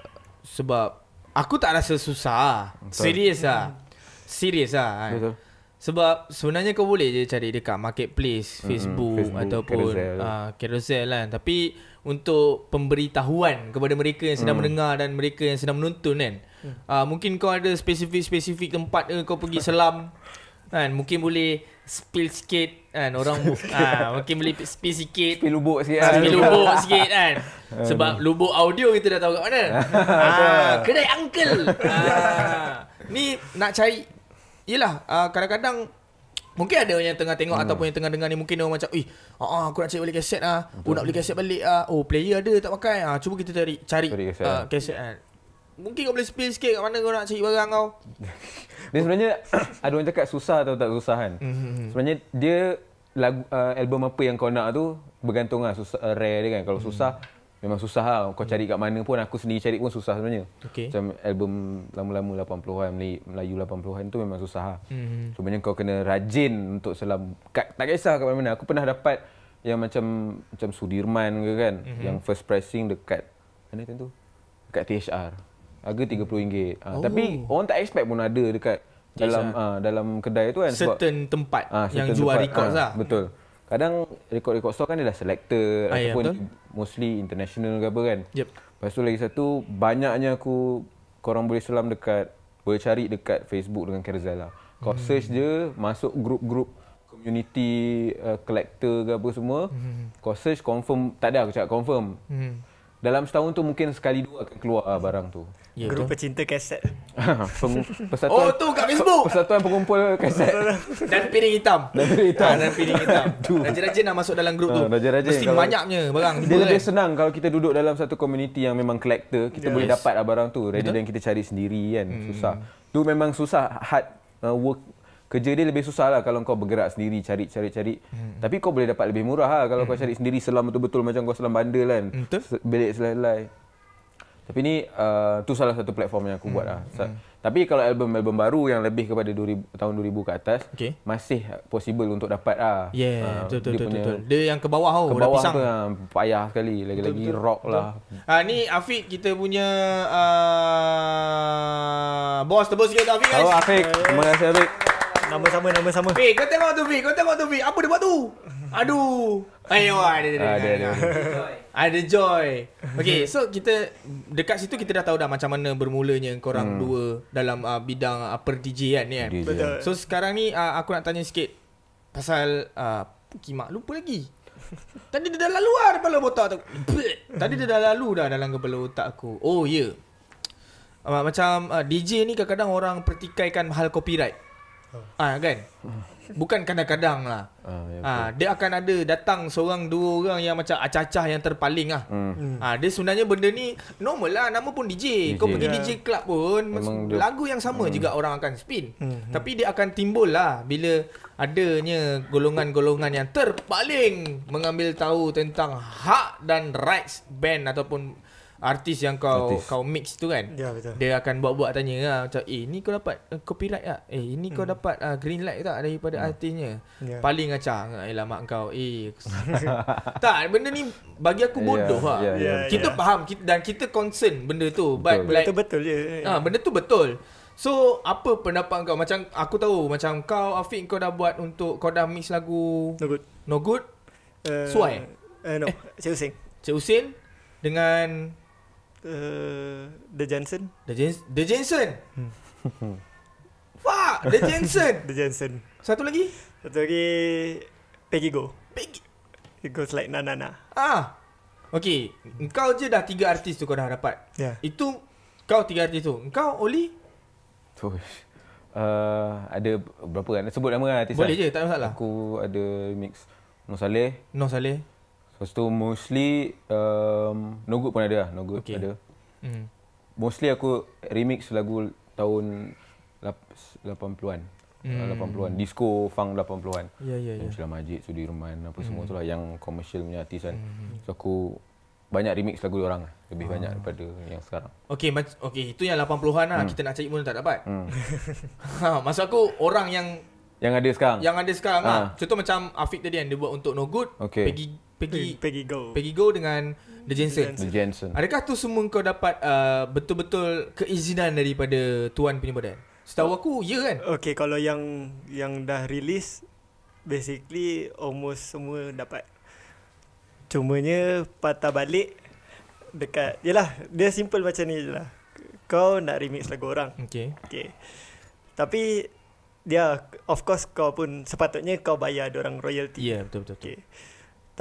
Sebab Aku tak rasa susah ah. Serius lah Serius lah kan? Sebab sebenarnya kau boleh je cari dekat marketplace hmm, Facebook, mm, Facebook ataupun carousel. Uh, ah, carousel kan. Tapi untuk pemberitahuan kepada mereka yang sedang mm. mendengar dan mereka yang sedang menonton kan mm. uh, Mungkin kau ada spesifik-spesifik tempat ke kau pergi selam kan? Mungkin boleh spill sikit kan orang ah ha, mungkin boleh speed sikit speed lubuk sikit ah, kan speed lubuk sikit kan sebab lubuk audio kita dah tahu kat mana ha, kedai uncle ha, ni nak cari yalah uh, kadang-kadang mungkin ada yang tengah tengok hmm. ataupun yang tengah dengar ni mungkin orang macam ih ah uh, aku nak cari balik kaset ah oh nak beli kaset balik ah oh player ada tak pakai ah cuba kita cari cari, cari kaset, uh, kaset kan Mungkin kau boleh spill sikit kat mana kau nak cari barang kau. dia sebenarnya ada orang cakap susah atau tak susah kan. Mm-hmm. Sebenarnya dia lagu uh, album apa yang kau nak tu bergantung lah susah, uh, rare dia kan. Kalau mm. susah memang susah lah. Kau cari kat mana pun aku sendiri cari pun susah sebenarnya. Okay. Macam album lama-lama 80-an Melayu 80-an tu memang susah lah. Mm-hmm. Sebenarnya kau kena rajin untuk selam. Kat, tak kisah kat mana-mana. Aku pernah dapat yang macam macam Sudirman ke kan. Mm-hmm. Yang first pricing dekat mana tu? Dekat THR harga RM30. Ha, ah, oh. Tapi orang tak expect pun ada dekat dalam yes, ah. ha, ah, dalam kedai tu kan. Certain tempat ha, certain yang tempat, jual records ha, lah. Betul. Kadang record-record store kan dia dah selector ha, ya, ataupun yeah, mostly international ke apa kan. Yep. Lepas tu lagi satu, banyaknya aku korang boleh selam dekat, boleh cari dekat Facebook dengan Kerzal lah. Kau hmm. search je, masuk grup-grup community uh, collector ke apa semua. Hmm. Kau search confirm, tak ada aku cakap confirm. Hmm. Dalam setahun tu mungkin sekali dua akan keluar barang tu. Yeah, Grup pecinta kaset. Peng, oh, persatuan, oh tu kat Facebook. Persatuan pengumpul kaset. dan piring hitam. Dan piring hitam. Ah, dan piring hitam. Raja-raja nak masuk dalam grup ah, tu. Raja-raja. Mesti banyaknya barang. Dia lebih kan. senang kalau kita duduk dalam satu community yang memang collector. Kita yes. boleh dapat lah barang tu. Rather than kita cari sendiri kan. Hmm. Susah. Tu memang susah. Hard uh, work Kerja dia lebih susah lah kalau kau bergerak sendiri cari cari cari. Hmm. Tapi kau boleh dapat lebih murah lah kalau hmm. kau cari sendiri selam betul-betul macam kau selam bandel kan. Hmm, betul. Bilik selai-lai. Tapi ni uh, tu salah satu platform yang aku hmm. buat lah. Sa- hmm. Tapi kalau album-album baru yang lebih kepada 2000, tahun 2000 ke atas okay. masih possible untuk dapat lah. Yeah, uh, betul, betul, dia betul, betul, Dia yang ke bawah tau, ke bawah pisang. Ke bawah tu payah sekali. Lagi-lagi rock betul. lah. Ha, ni Afiq kita punya uh, ah, boss tebus kita Afiq guys. Halo Afiq. Terima kasih Afiq. Nama sama, nama sama. Fik, kau tengok tu Fik. Kau tengok tu Fik. Apa dia buat tu? Aduh. Ayuh, ada, ada, ada. Ada, ada. joy. Okay, so kita dekat situ kita dah tahu dah macam mana bermulanya korang hmm. dua dalam uh, bidang uh, per DJ kan ni kan. DJ. So sekarang ni uh, aku nak tanya sikit pasal uh, Pukimak. Lupa lagi. Tadi dia dah lalu lah kepala botak tu. Tadi dia dah lalu dah dalam kepala otak aku. Oh, ya. Yeah. Uh, macam uh, DJ ni kadang-kadang orang pertikaikan hal copyright. Ah kan. Bukan kadang-kadang lah. Ah, ya, ah dia akan ada datang seorang dua orang yang macam acacah yang terpaling lah. Hmm. hmm. Ah dia sebenarnya benda ni normal lah nama pun DJ. DJ. Kau pergi yeah. DJ club pun Memang lagu yang sama hmm. juga orang akan spin. Hmm. Tapi dia akan timbul lah bila adanya golongan-golongan yang terpaling mengambil tahu tentang hak dan rights band ataupun artis yang kau artis. kau mix tu kan. Ya betul. Dia akan buat-buat tanya lah macam eh ni kau dapat uh, copyright tak? Eh ini hmm. kau dapat uh, green light tak daripada hmm. artisnya? Yeah. Paling macam ialah mak kau. Eh tak benda ni bagi aku ya, bodoh yeah. lah. Yeah, yeah, yeah. Kita yeah. faham kita, dan kita concern benda tu. Betul. But like, betul betul je. Ah benda tu betul. So apa pendapat kau macam aku tahu macam kau Afiq kau dah buat untuk kau dah mix lagu No Good. No Good. Uh, Suai. Uh, no. Eh. Cik Usin. Cik Usin dengan Uh, The Jensen. The Jensen. The Jensen. Hmm. Fuck, The Jensen. The Jensen. Satu lagi? Satu lagi Peggy Go. Peggy. It goes like na na Ah. Okay, engkau je dah tiga artis tu kau dah dapat. Yeah. Itu kau tiga artis tu. Engkau Oli? Tush. Uh, ada berapa kan? Sebut nama kan artis Boleh kan? je, tak ada masalah. Aku ada mix No Saleh. No Saleh. Lepas tu mostly um, No Good pun ada lah No Good okay. ada mm. Mostly aku remix lagu tahun 80-an mm. 80-an, disco, funk 80-an yeah, yeah, Yang yeah. Ya. Majid, Sudirman, apa mm. semua hmm. tu lah Yang commercial punya artis kan mm. So aku banyak remix lagu orang lah Lebih oh. banyak daripada yang sekarang Okay, okay. itu yang 80-an lah mm. Kita nak cari pun tak dapat mm. Maksud aku orang yang Yang ada sekarang Yang ada sekarang ha. lah ah. Contoh macam Afiq tadi yang dia buat untuk No Good okay. Peggy Peggy hmm, Peggy Go. Peggy Go dengan The Jensen. The Jensen. Adakah tu semua kau dapat uh, betul-betul keizinan daripada tuan punya badan? Setahu oh. aku, ya kan? Okay, kalau yang yang dah release, basically almost semua dapat. Cumanya patah balik dekat, yelah, dia simple macam ni je lah. Kau nak remix lagu orang. Okay. Okay. Tapi, dia, of course kau pun sepatutnya kau bayar orang royalty. Ya, yeah, betul-betul. Okay.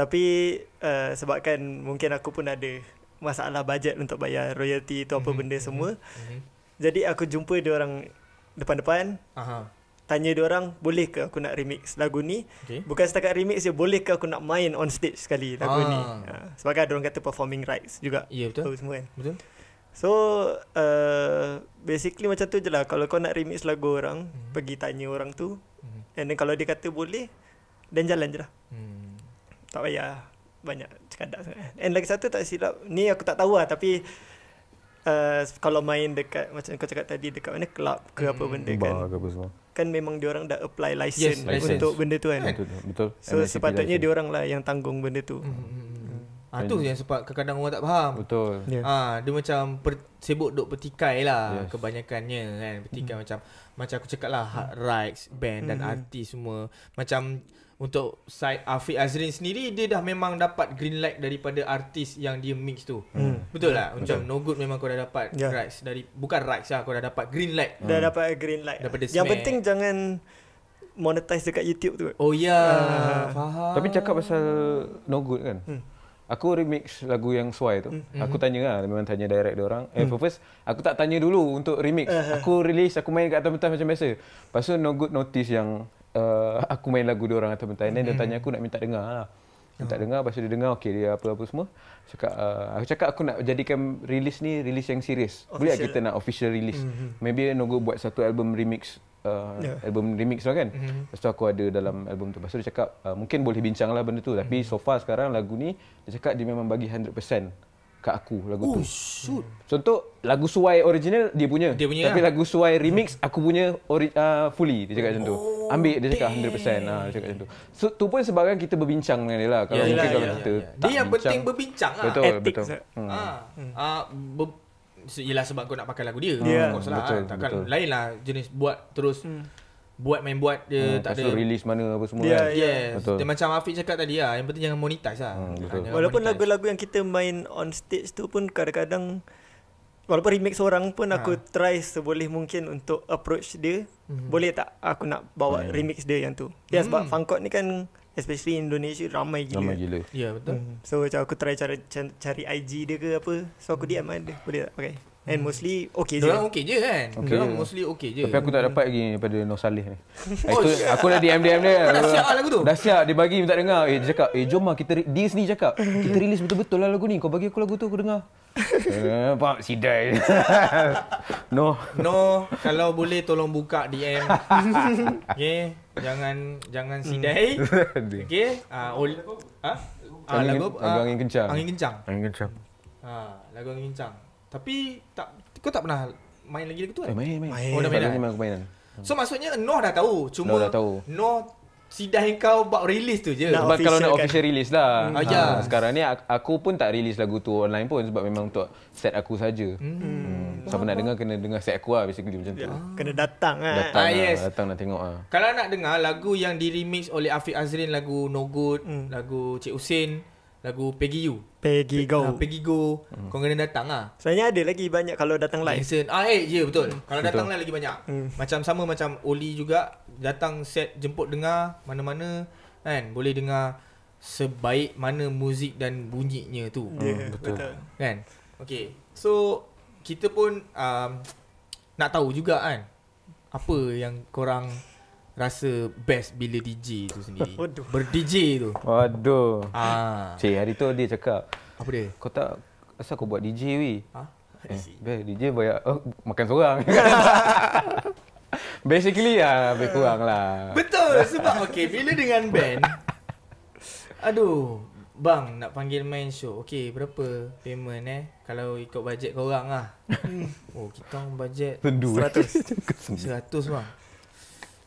Tapi uh, sebabkan mungkin aku pun ada masalah bajet untuk bayar royalty tu apa mm-hmm. benda mhm, semua. Mm-hmm. Jadi aku jumpa dia orang depan-depan. Tanya dia orang, boleh ke aku nak remix lagu ni? Okay. Bukan setakat remix je, boleh ke aku nak main on stage sekali lagu ah. ni? Uh, ha, sebagai ada orang kata performing rights juga. Ya yeah, betul. Semua kan. Betul. So uh, basically macam tu je lah Kalau kau nak remix lagu orang mm-hmm. Pergi tanya orang tu mm-hmm. And then kalau dia kata boleh Then jalan je lah mm tak payah banyak cekadak sangat. And lagi satu tak silap, ni aku tak tahu lah tapi uh, kalau main dekat macam kau cakap tadi dekat mana club ke apa hmm, benda bar, kan. Ke apa semua. Kan memang diorang dah apply license, yes, license. untuk benda tu kan. Betul. Ah, betul. So MSCP sepatutnya diorang lah yang tanggung benda tu. Hmm. hmm, hmm ah, tu yang sebab kadang-kadang orang tak faham. Betul. Yeah. Ah, dia macam per, sibuk duk petikai lah yes. kebanyakannya kan. Petikai hmm. macam macam aku cakap lah, hmm. rights, band hmm. dan artis semua. Macam untuk side Afiq Azrin sendiri dia dah memang dapat green light daripada artis yang dia mix tu. Hmm. Betul lah hmm. macam Betul. No Good memang kau dah dapat yeah. rights dari bukan rights lah kau dah dapat green light. Hmm. Dah dapat green light. Daripada yang Smack. penting jangan monetize dekat YouTube tu. Oh ya. Yeah. Uh. Tapi cakap pasal No Good kan. Hmm. Aku remix lagu yang suai tu. Mm-hmm. Aku hmm. tanya lah. Memang tanya direct dia orang. Eh, mm. first, aku tak tanya dulu untuk remix. Uh-huh. Aku release, aku main kat atas-atas macam biasa. Lepas tu, No Good Notice yang uh, aku main lagu dia orang atau bentar. Dia hmm. tanya aku nak minta dengar lah. Minta oh. dengar, pasal dia dengar, okey dia apa-apa semua. Cakap, uh, aku cakap aku nak jadikan rilis ni, rilis yang serius. Boleh kita nak official rilis Mm-hmm. Hmm. Maybe Nogo buat satu album remix Uh, yeah. album remix lah kan. Mm-hmm. Lepas aku ada dalam album tu. pasal dia cakap uh, mungkin boleh bincang lah benda tu. Tapi mm-hmm. so far sekarang lagu ni dia cakap dia memang bagi 100% kat aku lagu oh, tu. Shoot. Contoh lagu suai original dia punya. Dia punya tapi lah. lagu suai remix aku punya ori, uh, fully dia cakap macam tu. Oh, Ambil dia cakap 100% ah uh, dia cakap macam tu. So tu pun sebabkan kita berbincang dengan dia lah kalau yeah, yeah, kalau yeah, kita yeah, yeah. Tak dia bincang, penting berbincang lah. Betul betul. Ha. Ah, hmm. ah ber sebab kau nak pakai lagu dia yeah. Kau salah betul, lah. Takkan betul. lain lah jenis buat terus hmm buat main buat dia hmm, tak ada release mana apa semua yeah, kan. Ya. Yeah. Betul. Dia macam Afiq cakap tadi lah yang penting jangan monetize lah. Hmm, walaupun lagu-lagu yang kita main on stage tu pun kadang-kadang walaupun remix orang pun ha. aku try seboleh mungkin untuk approach dia. hmm Boleh tak aku nak bawa yeah. Hmm. remix dia yang tu. Ya yeah, sebab mm. Fangkot ni kan especially Indonesia ramai gila. Ramai gila. Ya yeah, betul. Mm. So macam aku try cara cari IG dia ke apa. So aku DM mm. Kan dia. Boleh tak? Okay. And mostly okay je. Orang okay je kan. Okay. Orang mostly okay je. Tapi aku tak dapat lagi daripada Nur Saleh ni. oh, itu, aku dah DM DM dia. Kau dah siap lah lagu tu. Dah siap dia bagi minta dengar. Eh dia cakap, "Eh jom lah kita di sini. sendiri cakap. Kita rilis betul-betul lah lagu ni. Kau bagi aku lagu tu aku dengar." Eh, pak sidai. no. No, kalau boleh tolong buka DM. okay. jangan jangan hmm. sidai. Okey. Ah, uh, ol- ha? Ah, ah lagu angin, ah, kencang. Angin kencang. Angin kencang. Ha, lagu angin kencang. Tapi tak kau tak pernah main lagi lagu tu kan? Eh, main, main. Oh, dah main. Dah, main, main. So maksudnya Noh dah tahu. Cuma Noh dah tahu. Noh sidah kau buat release tu je. Nak sebab kalau nak official kan? release lah. Hmm. Ha, ha. Sekarang ni aku pun tak release lagu tu online pun sebab memang untuk set aku saja. Hmm. hmm. Siapa Bapa? nak dengar kena dengar set aku lah basically macam tu. Ya. Kena datang kan? lah. Datang, ah, ha, yes. datang nak tengok lah. Kalau nak dengar lagu yang di remix oleh Afiq Azrin lagu No Good, hmm. lagu Cik Usin lagu Peggy You. Peggy Go. Ha, Peggy Go. Hmm. Kau kena datang lah. Sebenarnya ada lagi banyak kalau datang live. Jason. Ah, eh, ya yeah, betul. Hmm. Kalau datang live lagi banyak. Hmm. Macam sama macam Oli juga. Datang set jemput dengar mana-mana. Kan? Boleh dengar sebaik mana muzik dan bunyinya tu. Hmm, ya, yeah, betul. betul. Kan? Okay. So, kita pun um, nak tahu juga kan. Apa yang korang rasa best bila DJ tu sendiri. Waduh. Ber-DJ tu. Waduh. Ah. Cik, hari tu dia cakap. Apa dia? Kau tak, asal kau buat DJ weh? Ah? Ha? Eh, be, DJ banyak, oh, makan seorang. Basically lah, lebih kurang lah. Betul, sebab okay, bila dengan band, aduh, bang nak panggil main show, okay, berapa payment eh? Kalau ikut bajet korang lah. Hmm. oh, kita orang bajet 100. 100 bang.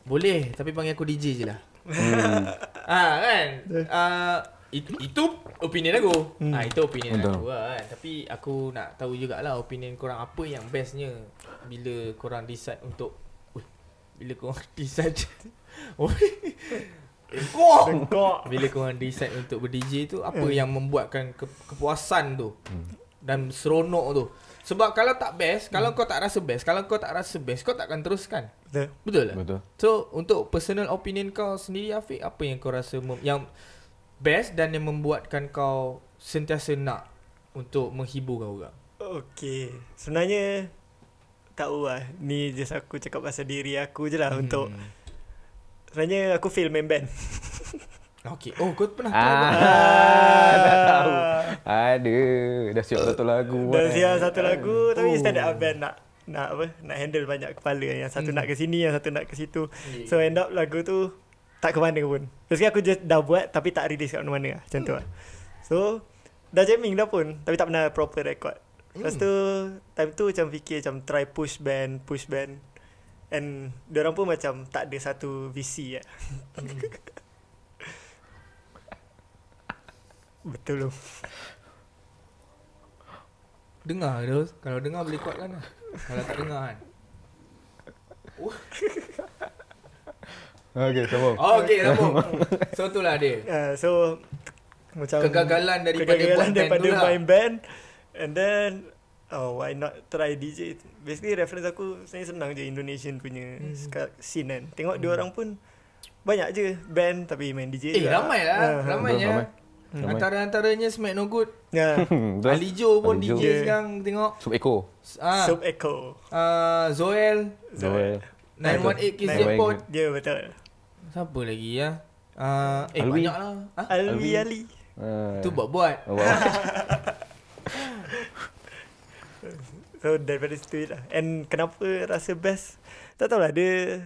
Boleh, tapi panggil aku DJ je lah. Hmm. ah, kan? Uh, ah, itu, itu opinion aku. Hmm. Ah, itu opinion Entah. aku lah kan. Tapi aku nak tahu jugalah opinion korang apa yang bestnya bila korang decide untuk... Uh, bila korang decide... Kok? Bila korang decide untuk ber-DJ tu, apa yeah. Hmm. yang membuatkan ke- kepuasan tu? Hmm. Dan seronok tu? Sebab kalau tak best, kalau hmm. kau tak rasa best, kalau kau tak rasa best, kau takkan teruskan. Betul. Betul lah. Betul. So, untuk personal opinion kau sendiri Afiq, apa yang kau rasa yang best dan yang membuatkan kau sentiasa nak untuk menghiburkan orang? Okay. Sebenarnya, tak tahu lah. Ni just aku cakap pasal diri aku je lah hmm. untuk... Sebenarnya aku feel main band. Okey. Oh, kau pernah tahu. Ah, dah tahu. Aduh, dah siap satu lagu. Dah kan. siap satu lagu oh. tapi stand up band nak nak apa? Nak handle banyak kepala yang satu hmm. nak ke sini, yang satu nak ke situ. Yeah. So end up lagu tu tak ke mana pun. Sekarang aku just dah buat tapi tak release kat mana-mana. Lah. Macam lah. So dah jamming dah pun tapi tak pernah proper record. Lepas hmm. tu time tu macam fikir macam try push band, push band. And dia orang pun macam tak ada satu visi ya. Lah. Betul loh. Dengar terus. Kalau dengar beli kuat kan, lah. Kalau tak dengar kan. okay, sambung. Oh, okay, so, tu lah dia. Uh, so, macam kegagalan daripada, kegagalan daripada band lah. main band. And then, oh, why not try DJ? Basically, reference aku sebenarnya senang je Indonesian punya hmm. scene kan. Tengok hmm. dia orang pun banyak je band tapi main DJ eh, juga. Eh, ramai lah. Uh, ramainya. Ramai. Hmm. Antara-antaranya Smack No Good. Yeah. Ya. Ali Joe pun Ali DJ yeah. sekarang tengok. Sub Echo. Ah. Sub Echo. Ah, Zoel. Zoel. 918 Kiss Jackpot. Ya yeah, betul. Siapa lagi ya? Ah, eh Alwi. banyak lah. Ha? Alwi Ali. Uh, tu buat-buat. Oh, so daripada situ lah. And kenapa rasa best? Tak tahulah dia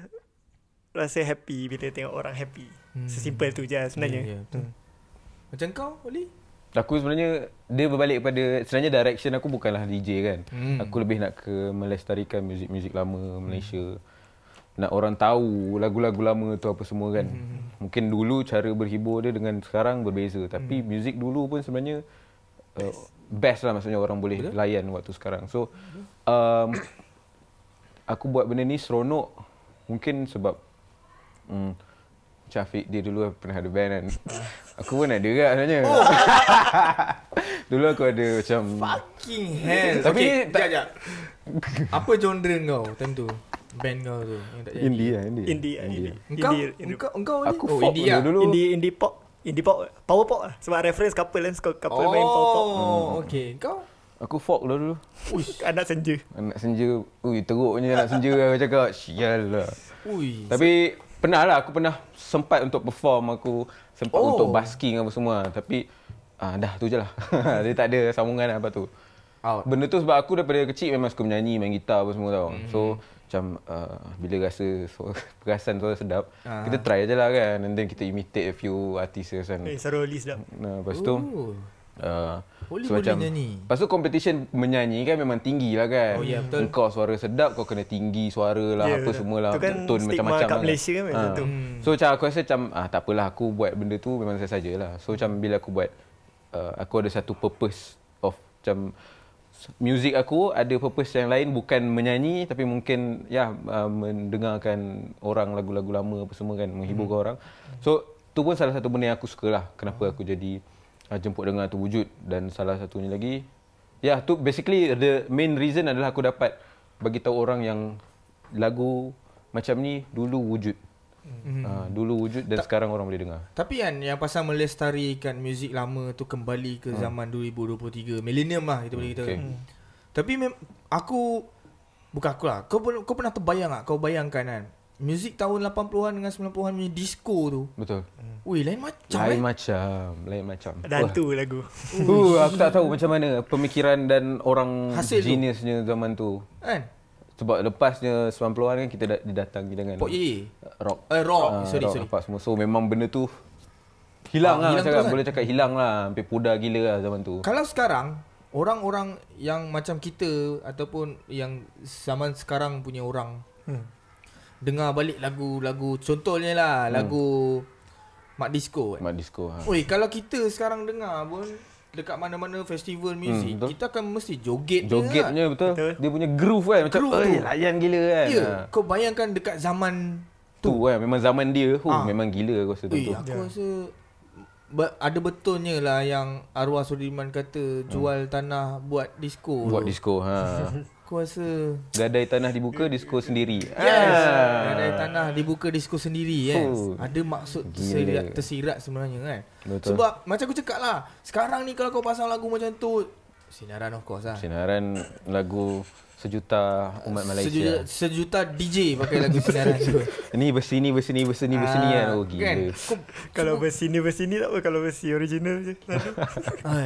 rasa happy bila tengok orang happy. Hmm. Sesimpel tu je lah sebenarnya. Yeah, yeah, ya, macam kau, boleh? Aku sebenarnya dia berbalik pada sebenarnya direction aku bukanlah DJ kan. Hmm. Aku lebih nak ke melestarikan muzik-muzik lama hmm. Malaysia. Nak orang tahu lagu-lagu lama tu apa semua kan. Hmm. Mungkin dulu cara berhibur dia dengan sekarang berbeza tapi hmm. muzik dulu pun sebenarnya best. Uh, best lah maksudnya orang boleh Betul? layan waktu sekarang. So hmm. um, aku buat benda ni seronok mungkin sebab um, Chafiq dia dulu pernah ada band kan. aku pun ada juga sebenarnya. Oh. dulu aku ada macam fucking hell. Tapi okay, tak Apa genre kau Tentu Band kau tu. Yang tak indie lah, indie. Indie, ah, indie. Engkau, engkau, engkau ni. Aku oh, indie lah. dulu. Indie, indie pop. Indie pop, power pop lah. Sebab reference couple kan, couple oh, main power pop. Oh, hmm. okey. Kau? Aku folk dulu dulu. anak senja. Anak senja. Ui, teruknya anak senja aku cakap. Sial lah. Ui. Tapi, pernah lah aku pernah sempat untuk perform aku sempat oh. untuk basking apa semua tapi ah, dah tu je lah dia tak ada sambungan apa lah, tu Out. benda tu sebab aku daripada kecil memang suka menyanyi main gitar apa semua tau mm-hmm. so hmm. macam uh, bila rasa so, perasan tu sedap uh-huh. kita try aje lah kan and then kita imitate a few artist kan eh hey, Sarah Lee sedap nah, lepas tu boleh-boleh uh, so, nyanyi. Lepas tu competition menyanyi kan memang tinggi lah kan. Oh yeah, betul. Kau suara sedap, kau kena tinggi suara lah, yeah, apa semualah. Itu kan tone macam -macam kat lah. kan macam ah. tu. Hmm. So macam aku rasa macam, ah, tak apalah aku buat benda tu memang saya saja lah. So macam bila aku buat, uh, aku ada satu purpose of macam music aku ada purpose yang lain bukan menyanyi tapi mungkin ya uh, mendengarkan orang lagu-lagu lama apa semua kan menghiburkan hmm. orang. So tu pun salah satu benda yang aku sukalah kenapa hmm. aku jadi uh, jemput dengan tu wujud dan salah satunya lagi ya yeah, tu basically the main reason adalah aku dapat bagi tahu orang yang lagu macam ni dulu wujud Uh, dulu wujud dan Ta- sekarang orang boleh dengar Tapi kan yang pasal melestarikan muzik lama tu kembali ke hmm. zaman hmm. 2023 Millennium lah kita boleh kata okay. hmm. Tapi mem- aku Bukan akulah kau, kau pernah terbayang tak? Kau bayangkan kan Muzik tahun 80-an dengan 90-an punya disco tu. Betul. Wih, hmm. lain macam. Lain eh. macam, lain macam. Dan tu lagu. Uh, aku tak tahu macam mana pemikiran dan orang Hasil geniusnya tu. zaman tu. Kan? Sebab lepasnya 90-an kan kita didatangi dengan Pok rock. Eh, rock. Ha, sorry, rock sorry. semua. So memang benda tu hilang ha, lah. Ah, hilang cakap. Kan? Boleh cakap hilang lah. Hampir pudar gila lah zaman tu. Kalau sekarang, orang-orang yang macam kita ataupun yang zaman sekarang punya orang, hmm dengar balik lagu-lagu contohnya lah hmm. lagu Mak Disco kan. Mak Disco ha. Oi, kalau kita sekarang dengar pun dekat mana-mana festival muzik, hmm, kita akan mesti joget dia. Jogetnya lah. betul. betul. Dia punya groove kan macam oi layan gila kan. Ya, ha. kau bayangkan dekat zaman tu, tu kan memang zaman dia hu ha. Ah. memang gila aku rasa tu. aku yeah. rasa ada betulnya lah yang arwah Sudirman kata hmm. jual hmm. tanah buat disco. Buat disco ha. aku rasa gadai tanah dibuka disko sendiri. Yes. Ah. Gadai tanah dibuka disko sendiri, yes. Oh. Ada maksud tersirat, tersirat sebenarnya kan. Betul. Sebab macam aku cakap lah, sekarang ni kalau kau pasang lagu macam tu, sinaran of course lah. Sinaran lagu sejuta umat Malaysia. Sejuta, sejuta DJ pakai lagu sinaran tu. Ini bersini, bersini, bersini, bersini ah, kan. Oh, gila. Kan? Kau, kalau bersini, bersini tak apa. Kalau bersini original je.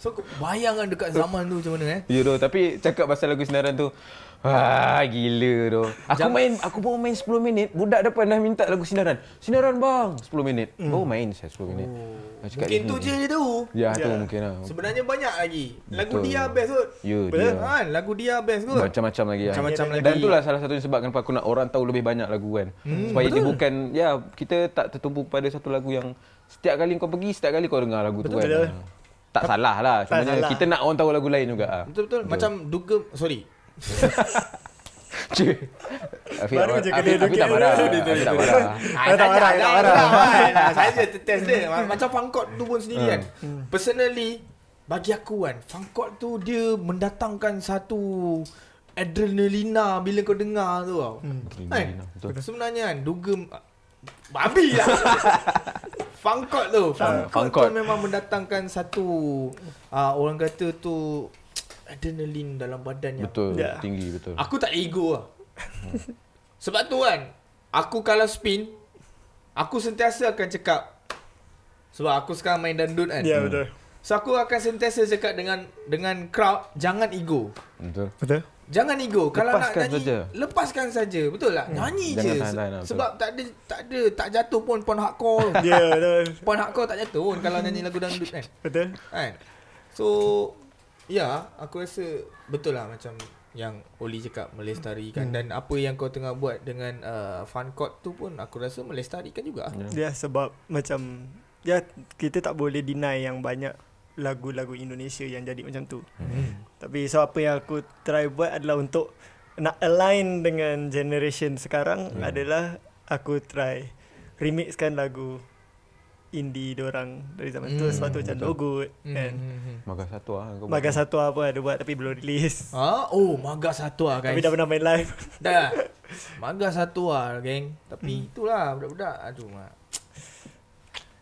So bayangkan dekat zaman tu macam mana eh? Ya doh, tapi cakap pasal lagu sinaran tu. Wah, gila tu. Aku Jam... main aku baru main 10 minit, budak depan dah minta lagu sinaran. Sinaran bang, 10 minit. Hmm. Oh, main saya 10 minit. Oh. Cakap, mungkin tu je dia tahu. Ya, ya, tu ya. mungkin lah. Sebenarnya banyak lagi. Lagu Betul. dia best kot. Ya, Betul dia. Kan? Lagu dia best kot. Macam-macam lagi. Ya. Macam-macam lagi. Dan itulah salah satu sebab kenapa aku nak orang tahu lebih banyak lagu kan. Hmm. Supaya Betul. dia bukan, ya, kita tak tertumpu pada satu lagu yang setiap kali kau pergi, setiap kali kau dengar lagu Betul. tu kan. Betul. Ha tak salah lah. Cuma salah. kita nak orang tahu lagu lain juga. Betul betul. Macam duga sorry. Cik. Afi, Baru je kena duga. Tak marah. Tak marah. Tak marah. Tak marah. Saya je test dia. Macam pangkot tu pun sendiri hmm. kan. Personally bagi aku kan Fangkot tu dia mendatangkan satu Adrenalina bila kau dengar tu tau hmm. kan? Sebenarnya kan Dugem Babi lah Fangkot tu ah, Fangkot tu memang mendatangkan satu uh, Orang kata tu Adrenaline dalam badan yang Betul yeah. Tinggi betul Aku tak ego lah hmm. Sebab tu kan Aku kalau spin Aku sentiasa akan cakap Sebab aku sekarang main dandun kan Ya betul So aku akan sentiasa cakap dengan Dengan crowd Jangan ego Betul Betul Jangan ego. Lepaskan Kalau nak nyanyi, lepaskan saja. Betul tak? Hmm. Nyanyi Jangan je. Lah, lah, Sebab tak ada tak ada tak jatuh pun pon hardcore. Ya, yeah, betul. Pon hardcore tak jatuh pun kalau nyanyi lagu dangdut kan. Betul. Kan? So ya, yeah, aku rasa betul lah macam yang Oli cakap melestarikan hmm. dan apa yang kau tengah buat dengan uh, fun court tu pun aku rasa melestarikan juga. Ya yeah. yeah, sebab macam ya yeah, kita tak boleh deny yang banyak lagu-lagu Indonesia yang jadi macam tu. Hmm. Tapi so apa yang aku try buat adalah untuk nak align dengan generation sekarang hmm. adalah aku try remixkan lagu indie diorang dari zaman hmm. tu sebab tu macam no good hmm. kan. Maga Satwa aku Maga Satwa pun ada buat tapi belum rilis. Ah, oh Maga Satwa ah, guys. Tapi dah pernah main live. Dah. Maga Satwa ah, geng. Tapi hmm. itulah budak-budak aduh mak.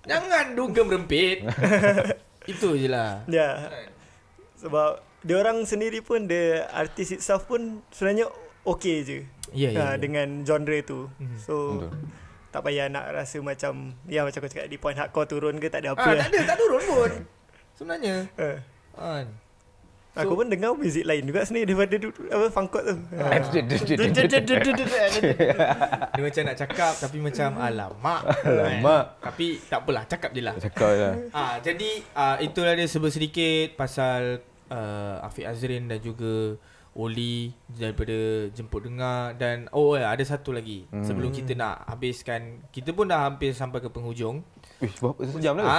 Jangan duga merempit. Itu je lah Ya yeah. Sebab Dia orang sendiri pun dia artis itself pun Sebenarnya Okay je yeah, yeah, ha, uh, yeah. Dengan genre tu mm-hmm. So Betul. Tak payah nak rasa macam Ya macam aku cakap Di point hardcore turun ke Tak ada apa ah, lah. Tak ada tak turun pun Sebenarnya uh. So, aku pun dengar muzik lain juga sini daripada apa fangkot tu. Dia macam nak cakap tapi macam hmm. alamak. Alamak. Eh. Tapi tak apalah cakap jelah. Cakap jelah. ah jadi ah, itulah dia sebut sedikit pasal uh, Afiq Azrin dan juga Oli daripada jemput dengar dan oh ya ada satu lagi hmm. sebelum kita nak habiskan kita pun dah hampir sampai ke penghujung. Ih, sejam dah? Ah,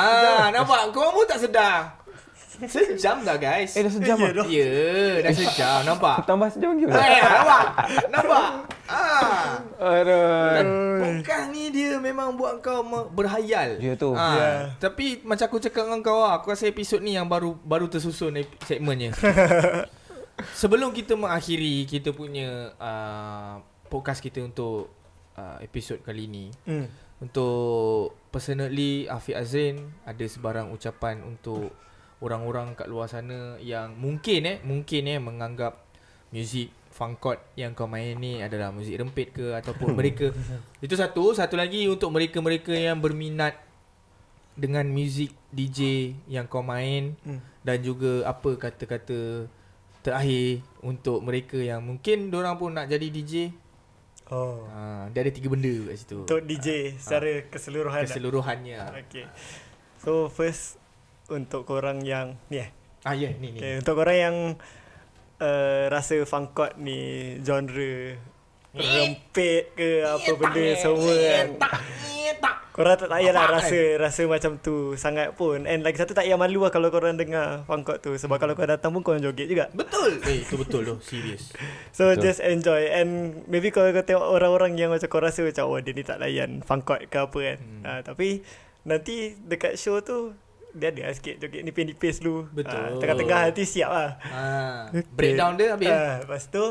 sejam. nampak kau pun tak sedar. sejam dah guys. Eh dah sejam yeah, ya, lah. Ya, dah eh, sejam. Nampak? Tambah sejam lagi. Nampak? Eh, nampak? Nampak? Ah. Aduh. Bukan ni dia memang buat kau berhayal. Ya yeah, tu. Ah. Ya. Tapi macam aku cakap dengan kau ah, Aku rasa episod ni yang baru baru tersusun segmennya. Sebelum kita mengakhiri kita punya uh, podcast kita untuk ah, episod kali ni. Hmm. Untuk personally Afiq Azrin ada sebarang ucapan untuk orang-orang kat luar sana yang mungkin eh mungkin eh menganggap muzik funk yang kau main ni adalah muzik rempit ke ataupun mereka itu satu satu lagi untuk mereka-mereka yang berminat dengan muzik DJ yang kau main hmm. dan juga apa kata-kata terakhir untuk mereka yang mungkin orang pun nak jadi DJ Oh. Ha, dia ada tiga benda kat situ. Untuk DJ ha, ha, secara keseluruhan. Lah. Keseluruhannya. Okay. So first untuk korang yang ni eh. Ah ya, yeah, ni ni. Okay, eh, untuk korang yang uh, rasa fangkot ni genre ni. ke apa ni benda ni semua ni kan. Tak tak. Korang tak payahlah rasa rasa macam tu sangat pun. And lagi satu tak payah malu lah kalau korang dengar fangkot tu. Sebab hmm. kalau korang datang pun korang joget juga. Betul. Eh, hey, tu betul tu. Serius. So betul. just enjoy. And maybe kalau korang tengok orang-orang yang macam kau rasa macam oh dia ni tak layan fangkot ke apa kan. Hmm. Uh, tapi nanti dekat show tu dia ada lah sikit joget nipis-nipis dulu. Ah, Betul. Uh, tengah-tengah nanti siap lah. Ha. Ah, okay. Breakdown dia habis. Uh, lepas tu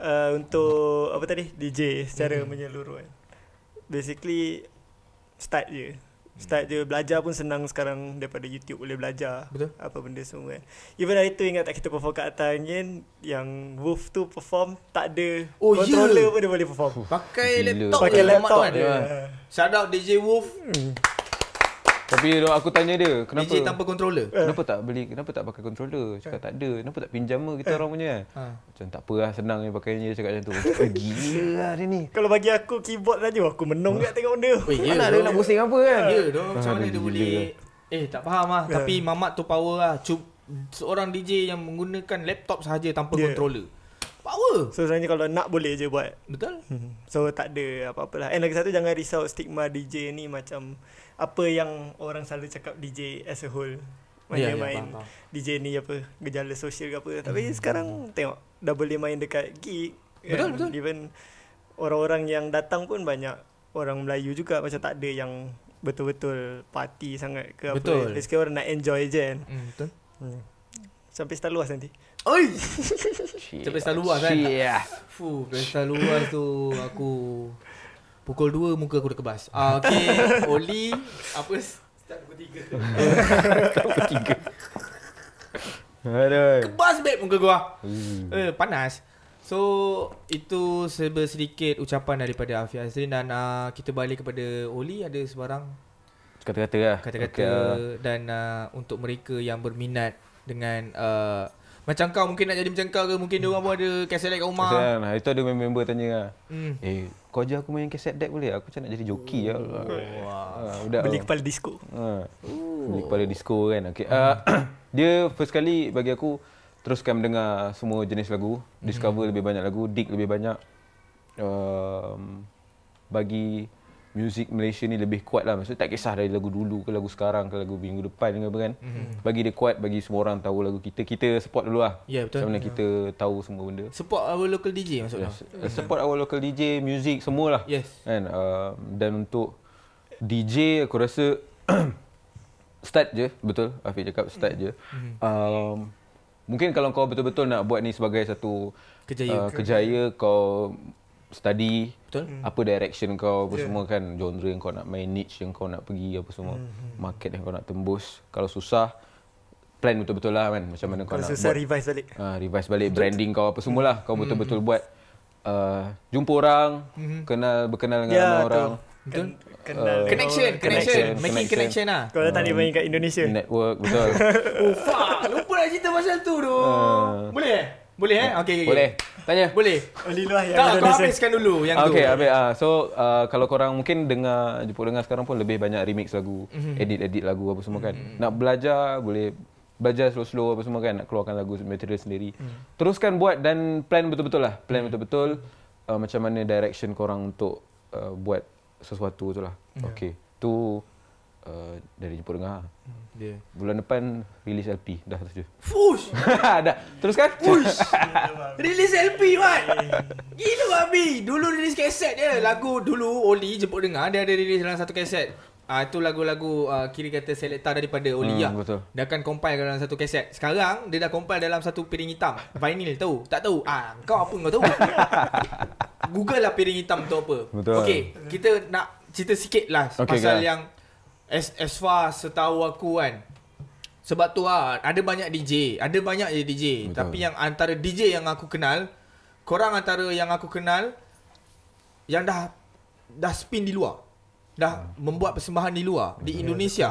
uh, untuk apa tadi DJ secara mm menyeluruh. Kan. Basically start je. Start je belajar pun senang sekarang daripada YouTube boleh belajar Betul. apa benda semua kan. Even hari tu ingat tak kita perform kat atas angin yang Wolf tu perform tak ada oh, ya. controller yeah. pun dia boleh perform. Pakai laptop. Pakai laptop, laptop dia. Shout out DJ Wolf. Hmm. Tapi aku tanya dia, kenapa DJ tanpa controller? Kenapa tak beli? Kenapa tak pakai controller? Cakap kan. tak ada. Kenapa tak pinjam kita eh. orang punya? Ha. Macam tak apalah, senang ni pakai ni cakap macam tu. Eh, gila dia ni. Kalau bagi aku keyboard saja aku menung dekat tengok dia. Oh, yeah, dia nak pusing apa kan? Ya, yeah, dong. Macam mana dia boleh Eh, tak faham lah. Tapi ya. mamat tu power lah. seorang DJ yang menggunakan laptop saja tanpa ya. controller power. So sebenarnya kalau nak boleh je buat. Betul. Hmm. So tak ada apa-apalah. And lagi satu jangan risau stigma DJ ni macam apa yang orang selalu cakap DJ as a whole. main yeah, ya, main yeah, DJ ni apa gejala sosial ke apa. Mm. Tapi hmm. sekarang tengok dah boleh main dekat gig. Kan? Betul betul. Even orang-orang yang datang pun banyak orang Melayu juga macam tak ada yang betul-betul party sangat ke betul. apa. Betul. Sekarang orang nak enjoy je kan. Mm, betul. Hmm. Sampai setelah luas nanti. Oi. cepat pesta luas kan. Yeah. Fuh, pesta luas tu aku pukul 2 muka aku dah kebas. Ah uh, okey, Oli apa start pukul 3. Pukul 3. Aduh. Kebas beb muka gua. Hmm. Eh, panas. So itu sebesar sedikit ucapan daripada Afia Azrin dan uh, kita balik kepada Oli ada sebarang kata-kata lah. Kata-kata okay. Ah. dan uh, untuk mereka yang berminat dengan uh, macam kau mungkin nak jadi macam kau ke Mungkin hmm. diorang pun ada kaset deck kat rumah Kesan, lah. Itu ada member tanya lah hmm. Eh kau je aku main kaset deck boleh Aku macam nak jadi joki lah oh, wow. uh, Beli kepala disco uh. Beli kepala disco kan okay. Uh, dia first kali bagi aku Teruskan mendengar semua jenis lagu hmm. Discover hmm. lebih banyak lagu Dig lebih banyak um, Bagi music Malaysia ni lebih kuat lah. Maksudnya tak kisah dari lagu dulu ke lagu sekarang ke lagu minggu depan ke apa kan. Mm-hmm. Bagi dia kuat, bagi semua orang tahu lagu kita. Kita support dulu lah. Ya yeah, betul. Sama yeah. kita tahu semua benda. Support our local DJ maksudnya? Yes. Mm. Support our local DJ, music lah. Yes. Kan? Uh, dan untuk DJ aku rasa start je. Betul Afi cakap start je. Mm-hmm. Um, mungkin kalau kau betul-betul nak buat ni sebagai satu kejayaan uh, kejaya kau study betul hmm. apa direction kau apa yeah. semua kan genre yang kau nak main niche yang kau nak pergi apa semua mm-hmm. market yang kau nak tembus kalau susah plan betul-betul lah kan macam mana kau kalau nak susah buat, revise balik uh, revise balik betul. branding kau apa semua lah. kau hmm, betul-betul mm-hmm. buat uh, jumpa orang mm-hmm. kenal berkenal dengan yeah, ya, orang betul Kenal ah. connection, connection, connection, connection, making connection, connection lah. Kalau tadi main kat Indonesia. Network, betul. oh, fuck. Lupa nak cerita pasal tu tu. Uh, boleh Boleh eh? eh? Okay, okay. Boleh. Tanya. Boleh. Alilah yang tak, kau habiskan dulu yang tu. Okey, uh, ah, So, uh, kalau korang mungkin dengar, jemput dengar sekarang pun lebih banyak remix lagu. Mm-hmm. Edit-edit lagu apa semua kan. Mm-hmm. Nak belajar, boleh belajar slow-slow apa semua kan. Nak keluarkan lagu material sendiri. Mm. Teruskan buat dan plan betul-betul lah. Plan mm. betul-betul. Uh, macam mana direction korang untuk uh, buat sesuatu tu lah. Yeah. Okey. Tu uh, dari Jepun Tengah. Yeah. Hmm, Bulan depan rilis LP dah tu. Fush. dah. Teruskan. Fush. rilis LP kan. Gila babi. Dulu rilis kaset dia lagu dulu Oli Jepun Tengah dia ada rilis dalam satu kaset. Ah uh, itu lagu-lagu uh, kiri kata selekta daripada Oli. Hmm, ya. betul. Dia akan compile dalam satu kaset. Sekarang dia dah compile dalam satu piring hitam. Vinyl tahu? Tak tahu. Ah uh, kau apa kau tahu? Google lah piring hitam tu apa. Betul. Okay kita nak cerita sikit lah okay, pasal kan. yang as as far setahu aku kan sebab tu ah ada banyak DJ ada banyak je DJ Betul. tapi yang antara DJ yang aku kenal korang antara yang aku kenal yang dah dah spin di luar dah ha. membuat persembahan di luar Betul. di Indonesia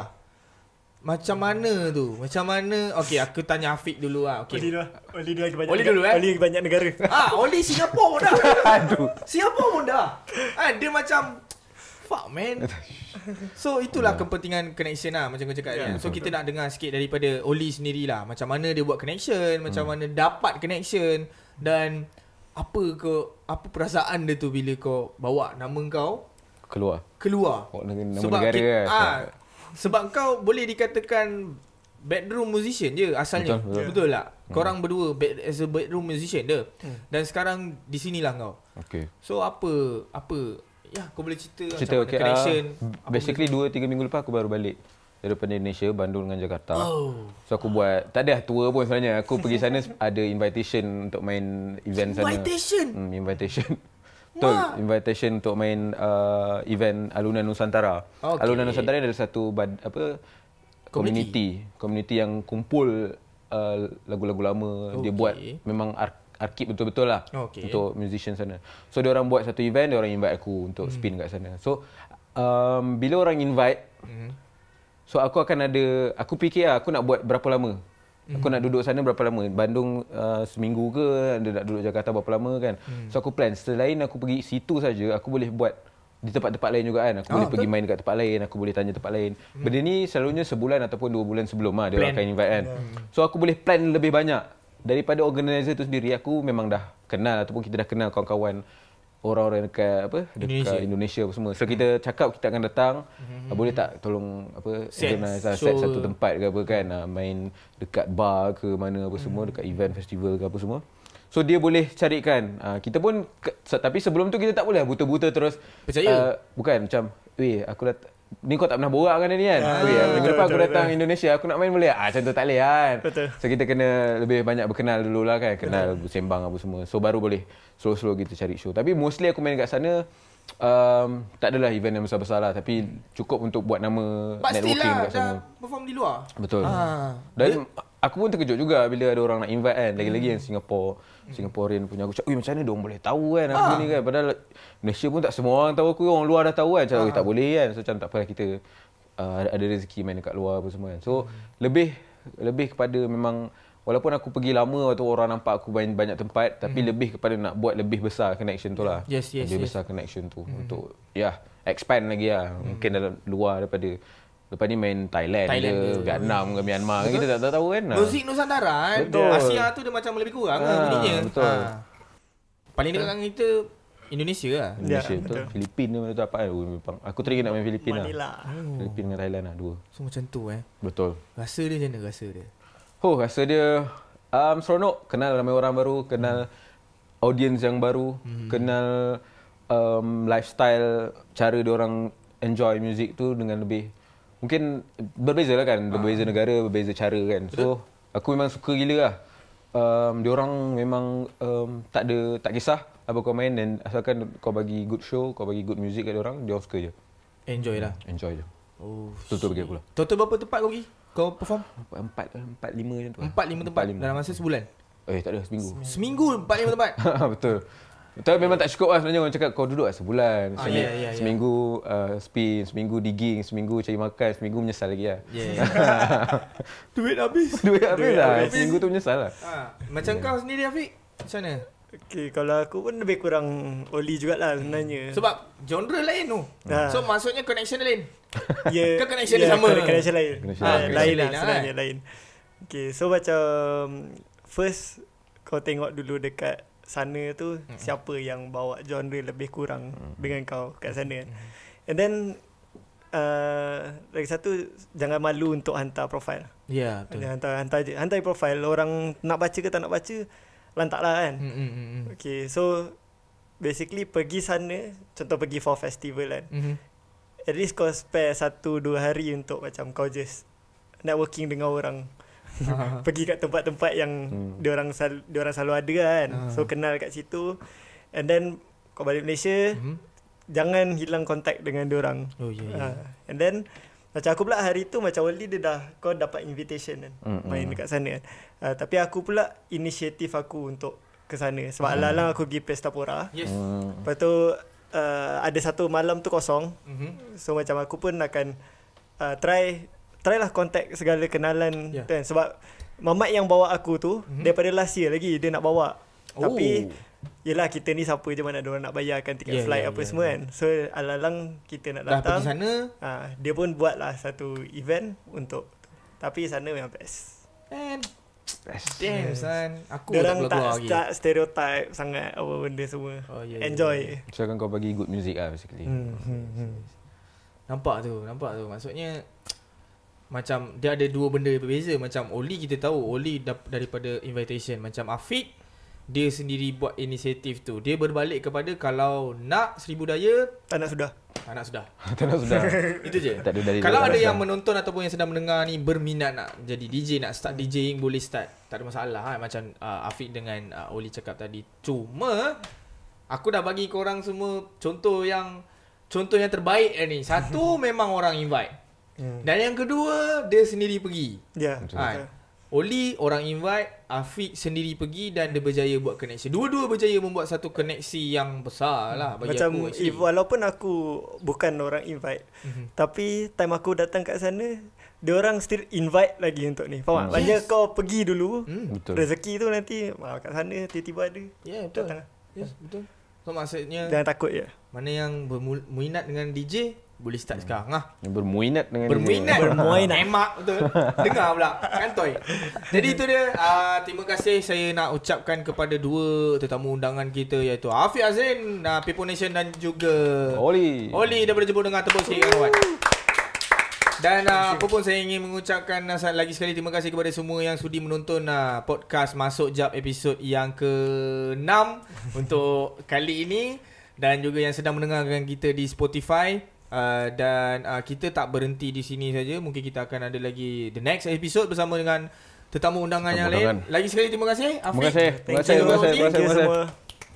macam mana tu? Macam mana? Okay, aku tanya Afiq dulu lah. Okay. Oli dulu. Oli dulu banyak, Oli dulu, Eh? Oli banyak negara. Ah, Oli Singapura pun dah. Aduh. Singapura pun dah. Ah, dia macam... Fuck, man. So itulah ya. kepentingan connection lah Macam kau cakap yeah, kan? So kita nak dengar sikit daripada Oli sendiri lah Macam mana dia buat connection Macam hmm. mana dapat connection Dan apa ke apa perasaan dia tu bila kau bawa nama kau keluar keluar oh, nama sebab kita ke, ah, sebab kau boleh dikatakan bedroom musician je asalnya betul, betul. Yeah. tak kau orang hmm. berdua bed, as a bedroom musician dia hmm. dan sekarang di sinilah kau okey so apa apa ya aku boleh cerita, cerita macam okay, connection. Uh, basically dua tiga minggu lepas aku baru balik dari Indonesia, Bandung dengan Jakarta. Oh. So aku buat, tak ada tour pun sebenarnya. Aku pergi sana ada invitation untuk main event sana. Invitation? Hmm, invitation. Betul, invitation untuk main uh, event Alunan Nusantara. Okay. Alunan Nusantara ada satu bad, apa community. community. Community yang kumpul uh, lagu-lagu lama. Okay. Dia buat memang ar- arkib betul-betul lah okay. untuk musician sana. So dia orang buat satu event, dia orang invite aku untuk mm. spin kat sana. So um bila orang invite mm. So aku akan ada aku fikir lah, aku nak buat berapa lama. Mm. Aku nak hmm. duduk sana berapa lama? Bandung uh, seminggu ke, ada nak duduk Jakarta berapa lama kan. Mm. So aku plan selain aku pergi situ saja, aku boleh buat di tempat-tempat lain juga kan. Aku oh, boleh betul. pergi main dekat tempat lain, aku boleh tanya tempat lain. Mm. Benda ni selalunya sebulan ataupun dua bulan sebelum ah dia akan invite kan. Yeah. Hmm. So aku boleh plan lebih banyak daripada organizer tu sendiri aku memang dah kenal ataupun kita dah kenal kawan-kawan orang-orang dekat apa dekat Indonesia, Indonesia semua. So hmm. kita cakap kita akan datang. Hmm. Ah, boleh tak tolong apa organize so, set satu tempat ke apa kan ah, main dekat bar ke mana apa hmm. semua dekat event festival ke apa semua. So dia boleh carikan. Ah, kita pun tapi sebelum tu kita tak boleh lah. buta-buta terus percaya. Uh, bukan macam weh aku dah ni kau tak pernah borak kan ni kan. Ya, okay, minggu depan aku datang betul. Indonesia aku nak main boleh? Ah macam tu tak boleh kan. Betul. So kita kena lebih banyak berkenal dulu lah kan. Kenal betul. sembang apa semua. So baru boleh slow-slow kita cari show. Tapi mostly aku main kat sana um, tak adalah event yang besar-besar lah. Tapi cukup untuk buat nama Pastilah networking lah, kat sana. Pastilah perform di luar. Betul. Ha. Dan, aku pun terkejut juga bila ada orang nak invite kan lagi-lagi yang Singapore Singaporean punya aku cakap ui macam mana dia boleh tahu kan aku ha. Ah. ni kan padahal Malaysia pun tak semua orang tahu aku orang luar dah tahu kan cakap ha. tak ah. boleh kan so macam tak apalah kita uh, ada rezeki main dekat luar apa semua kan so hmm. lebih lebih kepada memang walaupun aku pergi lama atau orang nampak aku main banyak tempat tapi hmm. lebih kepada nak buat lebih besar connection tu lah yes, yes, lebih yes. besar connection tu hmm. untuk ya yeah, expand lagi lah hmm. mungkin dalam luar daripada Lepas ni main Thailand, Thailand ke, Vietnam ke, Myanmar ke, kita tak tahu, tahu kan. Muzik Nusantara kan. Asia tu dia macam lebih kurang lah ah, bunyinya. Betul. Ha. Paling dekat dengan kita, Indonesia lah. Indonesia ya, betul. betul. Filipin ni mana tu apa kan. Aku teringin nak main Filipin lah. Manila. Oh. Filipin dengan Thailand lah, dua. So macam tu eh. Betul. Rasa dia macam mana rasa dia? Oh, rasa dia um, seronok. Kenal ramai orang baru, kenal hmm. audiens yang baru, hmm. kenal um, lifestyle, cara dia orang enjoy music tu dengan lebih mungkin berbeza lah kan berbeza ah. negara berbeza cara kan so aku memang suka gila lah um, dia orang memang um, tak ada tak kisah apa kau main dan asalkan kau bagi good show kau bagi good music kat dia orang dia suka je enjoy lah enjoy je oh Tutup pergi pula total berapa tempat kau pergi kau perform empat empat, empat lima macam tu lah. empat lima tempat empat, lima. dalam masa sebulan eh tak ada seminggu seminggu, seminggu empat lima tempat betul tapi memang tak cukup lah sebenarnya orang cakap kau duduk lah sebulan ah, Seminggu, yeah, yeah, yeah. seminggu uh, spin, seminggu digging, seminggu cari makan, seminggu menyesal lagi lah ya, ya. Duit habis Duit habis lah, habis. seminggu tu menyesal lah ha. Macam yeah. kau sendiri Afiq, macam mana? Okay, kalau aku pun lebih kurang oli jugalah sebenarnya hmm. Sebab genre lain tu ha. So maksudnya connection lain yeah. Ke connection yeah, sama? Connection lain ha, Lain lah sebenarnya, lain lah, kan? Okay, so macam First kau tengok dulu dekat sana tu mm-hmm. siapa yang bawa genre lebih kurang mm-hmm. dengan kau kat sana mm-hmm. and then uh, lagi satu jangan malu untuk hantar profil. ya yeah, betul hantar hantar je hantar profile orang nak baca ke tak nak baca lantaklah kan mm-hmm. Okay so basically pergi sana contoh pergi for festival kan mm-hmm. at least kau spare satu dua hari untuk macam kau just networking dengan orang pergi kat tempat-tempat yang hmm. diorang sal, diorang selalu ada kan uh. so kenal kat situ and then kau balik Malaysia uh jangan hilang kontak dengan orang, oh yeah, yeah. Ha. Uh. and then macam aku pula hari tu macam Wally dia dah kau dapat invitation kan uh-huh. main hmm. dekat sana kan uh, tapi aku pula inisiatif aku untuk ke sana sebab uh alang-alang aku pergi pesta pora yes uh lepas tu uh, ada satu malam tu kosong uh-huh. so macam aku pun akan uh, try try lah contact segala kenalan yeah. kan sebab mamat yang bawa aku tu mm-hmm. daripada last year lagi dia nak bawa oh. tapi Yelah kita ni siapa je mana orang nak bayarkan tiket yeah, ya, flight yeah, apa yeah, semua yeah. kan So alalang kita nak datang Dah pergi sana ha, Dia pun buat lah satu event untuk Tapi sana memang best Man Best Damn yes. son Aku Dorang tak keluar lagi tak stereotype sangat apa benda semua oh, yeah, ya, ya, Enjoy yeah, yeah. So kan kau bagi good music lah basically hmm, hmm, hmm. Nampak tu, nampak tu Maksudnya macam dia ada dua benda yang berbeza macam Oli kita tahu Oli da- daripada invitation macam Afiq dia sendiri buat inisiatif tu dia berbalik kepada kalau nak seribu daya tak nak sudah tak nak sudah tak nak sudah itu je tak ada kalau ada yang sudah. menonton ataupun yang sedang mendengar ni berminat nak jadi DJ nak start DJing boleh start tak ada masalah kan? macam uh, Afiq dengan uh, Oli cakap tadi cuma aku dah bagi korang semua contoh yang contoh yang terbaik eh, ni satu memang orang invite Hmm. Dan yang kedua dia sendiri pergi. Ya. Yeah. Ha. Oli orang invite Afiq sendiri pergi dan dia berjaya buat koneksi. Dua-dua berjaya membuat satu koneksi yang besar lah bagi Macam aku. Macam walaupun aku bukan orang invite hmm tapi time aku datang kat sana dia orang still invite lagi untuk ni. Faham? Mm. Banyak yes. kau pergi dulu. Mm. Rezeki tu nanti ah, kat sana tiba-tiba ada. Ya yeah, betul. Datang. Yes, betul. So maksudnya Jangan takut ya. Mana yang berminat dengan DJ boleh start hmm. sekarang lah. Bermuinat dengan Bermuinat. dia. Bermuinat. Bermuinat. betul. Dengar pula. Kantoi. Jadi itu dia. Uh, terima kasih saya nak ucapkan kepada dua tetamu undangan kita iaitu Afi Azrin, uh, People Nation dan juga... Oli. Oli daripada Jepun Dengar Tepuk Sikir Kawan. Dan uh, apa pun saya ingin mengucapkan uh, lagi sekali terima kasih kepada semua yang sudi menonton uh, podcast Masuk Jap episod yang ke-6 untuk kali ini. Dan juga yang sedang mendengarkan kita di Spotify. Ah, dan uh, kita tak berhenti di sini saja. Mungkin kita akan ada lagi the next episode bersama dengan tetamu undangan Tentang yang undangan. lain. Lagi sekali terima kasih Afiq. Terima kasih. Terima kasih. Terima kasih. Terima kasih. Terima kasih.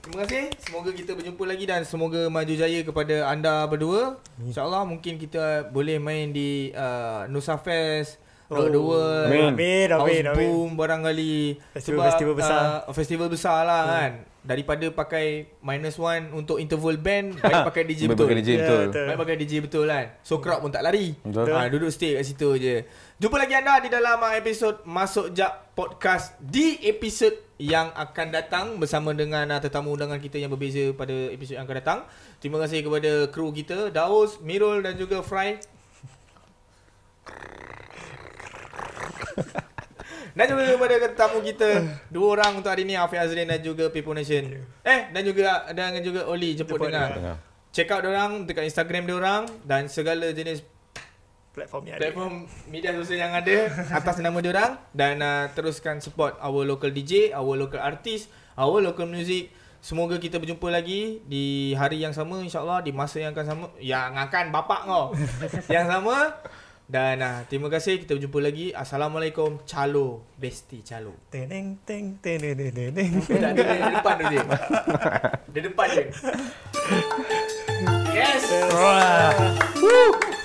Terima kasih. Semoga kita berjumpa lagi dan semoga maju jaya kepada anda berdua. InsyaAllah mungkin kita boleh main di uh, Nusa Fest. Road oh, World, amin. House amin, amin, Boom, amin. barangkali. Festival, Sebab, festival besar. Uh, festival besar lah yeah. Hmm. kan daripada pakai minus one untuk interval band baik ha. pakai DJ betul pakai DJ yeah, ya, betul. baik pakai DJ betul kan so crowd pun tak lari betul. ha duduk stay kat situ je jumpa lagi anda di dalam ah, episod masuk jap podcast di episod yang akan datang bersama dengan ah, tetamu undangan kita yang berbeza pada episod yang akan datang terima kasih kepada kru kita Daos Mirul dan juga Fry Dan juga kepada tetamu kita Dua orang untuk hari ni Afiq Azrin dan juga People Nation Eh dan juga Dan juga Oli Jemput dengar dia. Check out orang Dekat Instagram orang Dan segala jenis Platform yang platform ada Platform media sosial yang ada Atas nama orang Dan uh, teruskan support Our local DJ Our local artist Our local music Semoga kita berjumpa lagi di hari yang sama insyaAllah Di masa yang akan sama Yang akan bapak kau Yang sama dan uh, terima kasih kita berjumpa lagi. Assalamualaikum Calo Besti Calo. Teneng teng teneng teneng teneng. di depan dia. Di depan dia. Yes. Wow.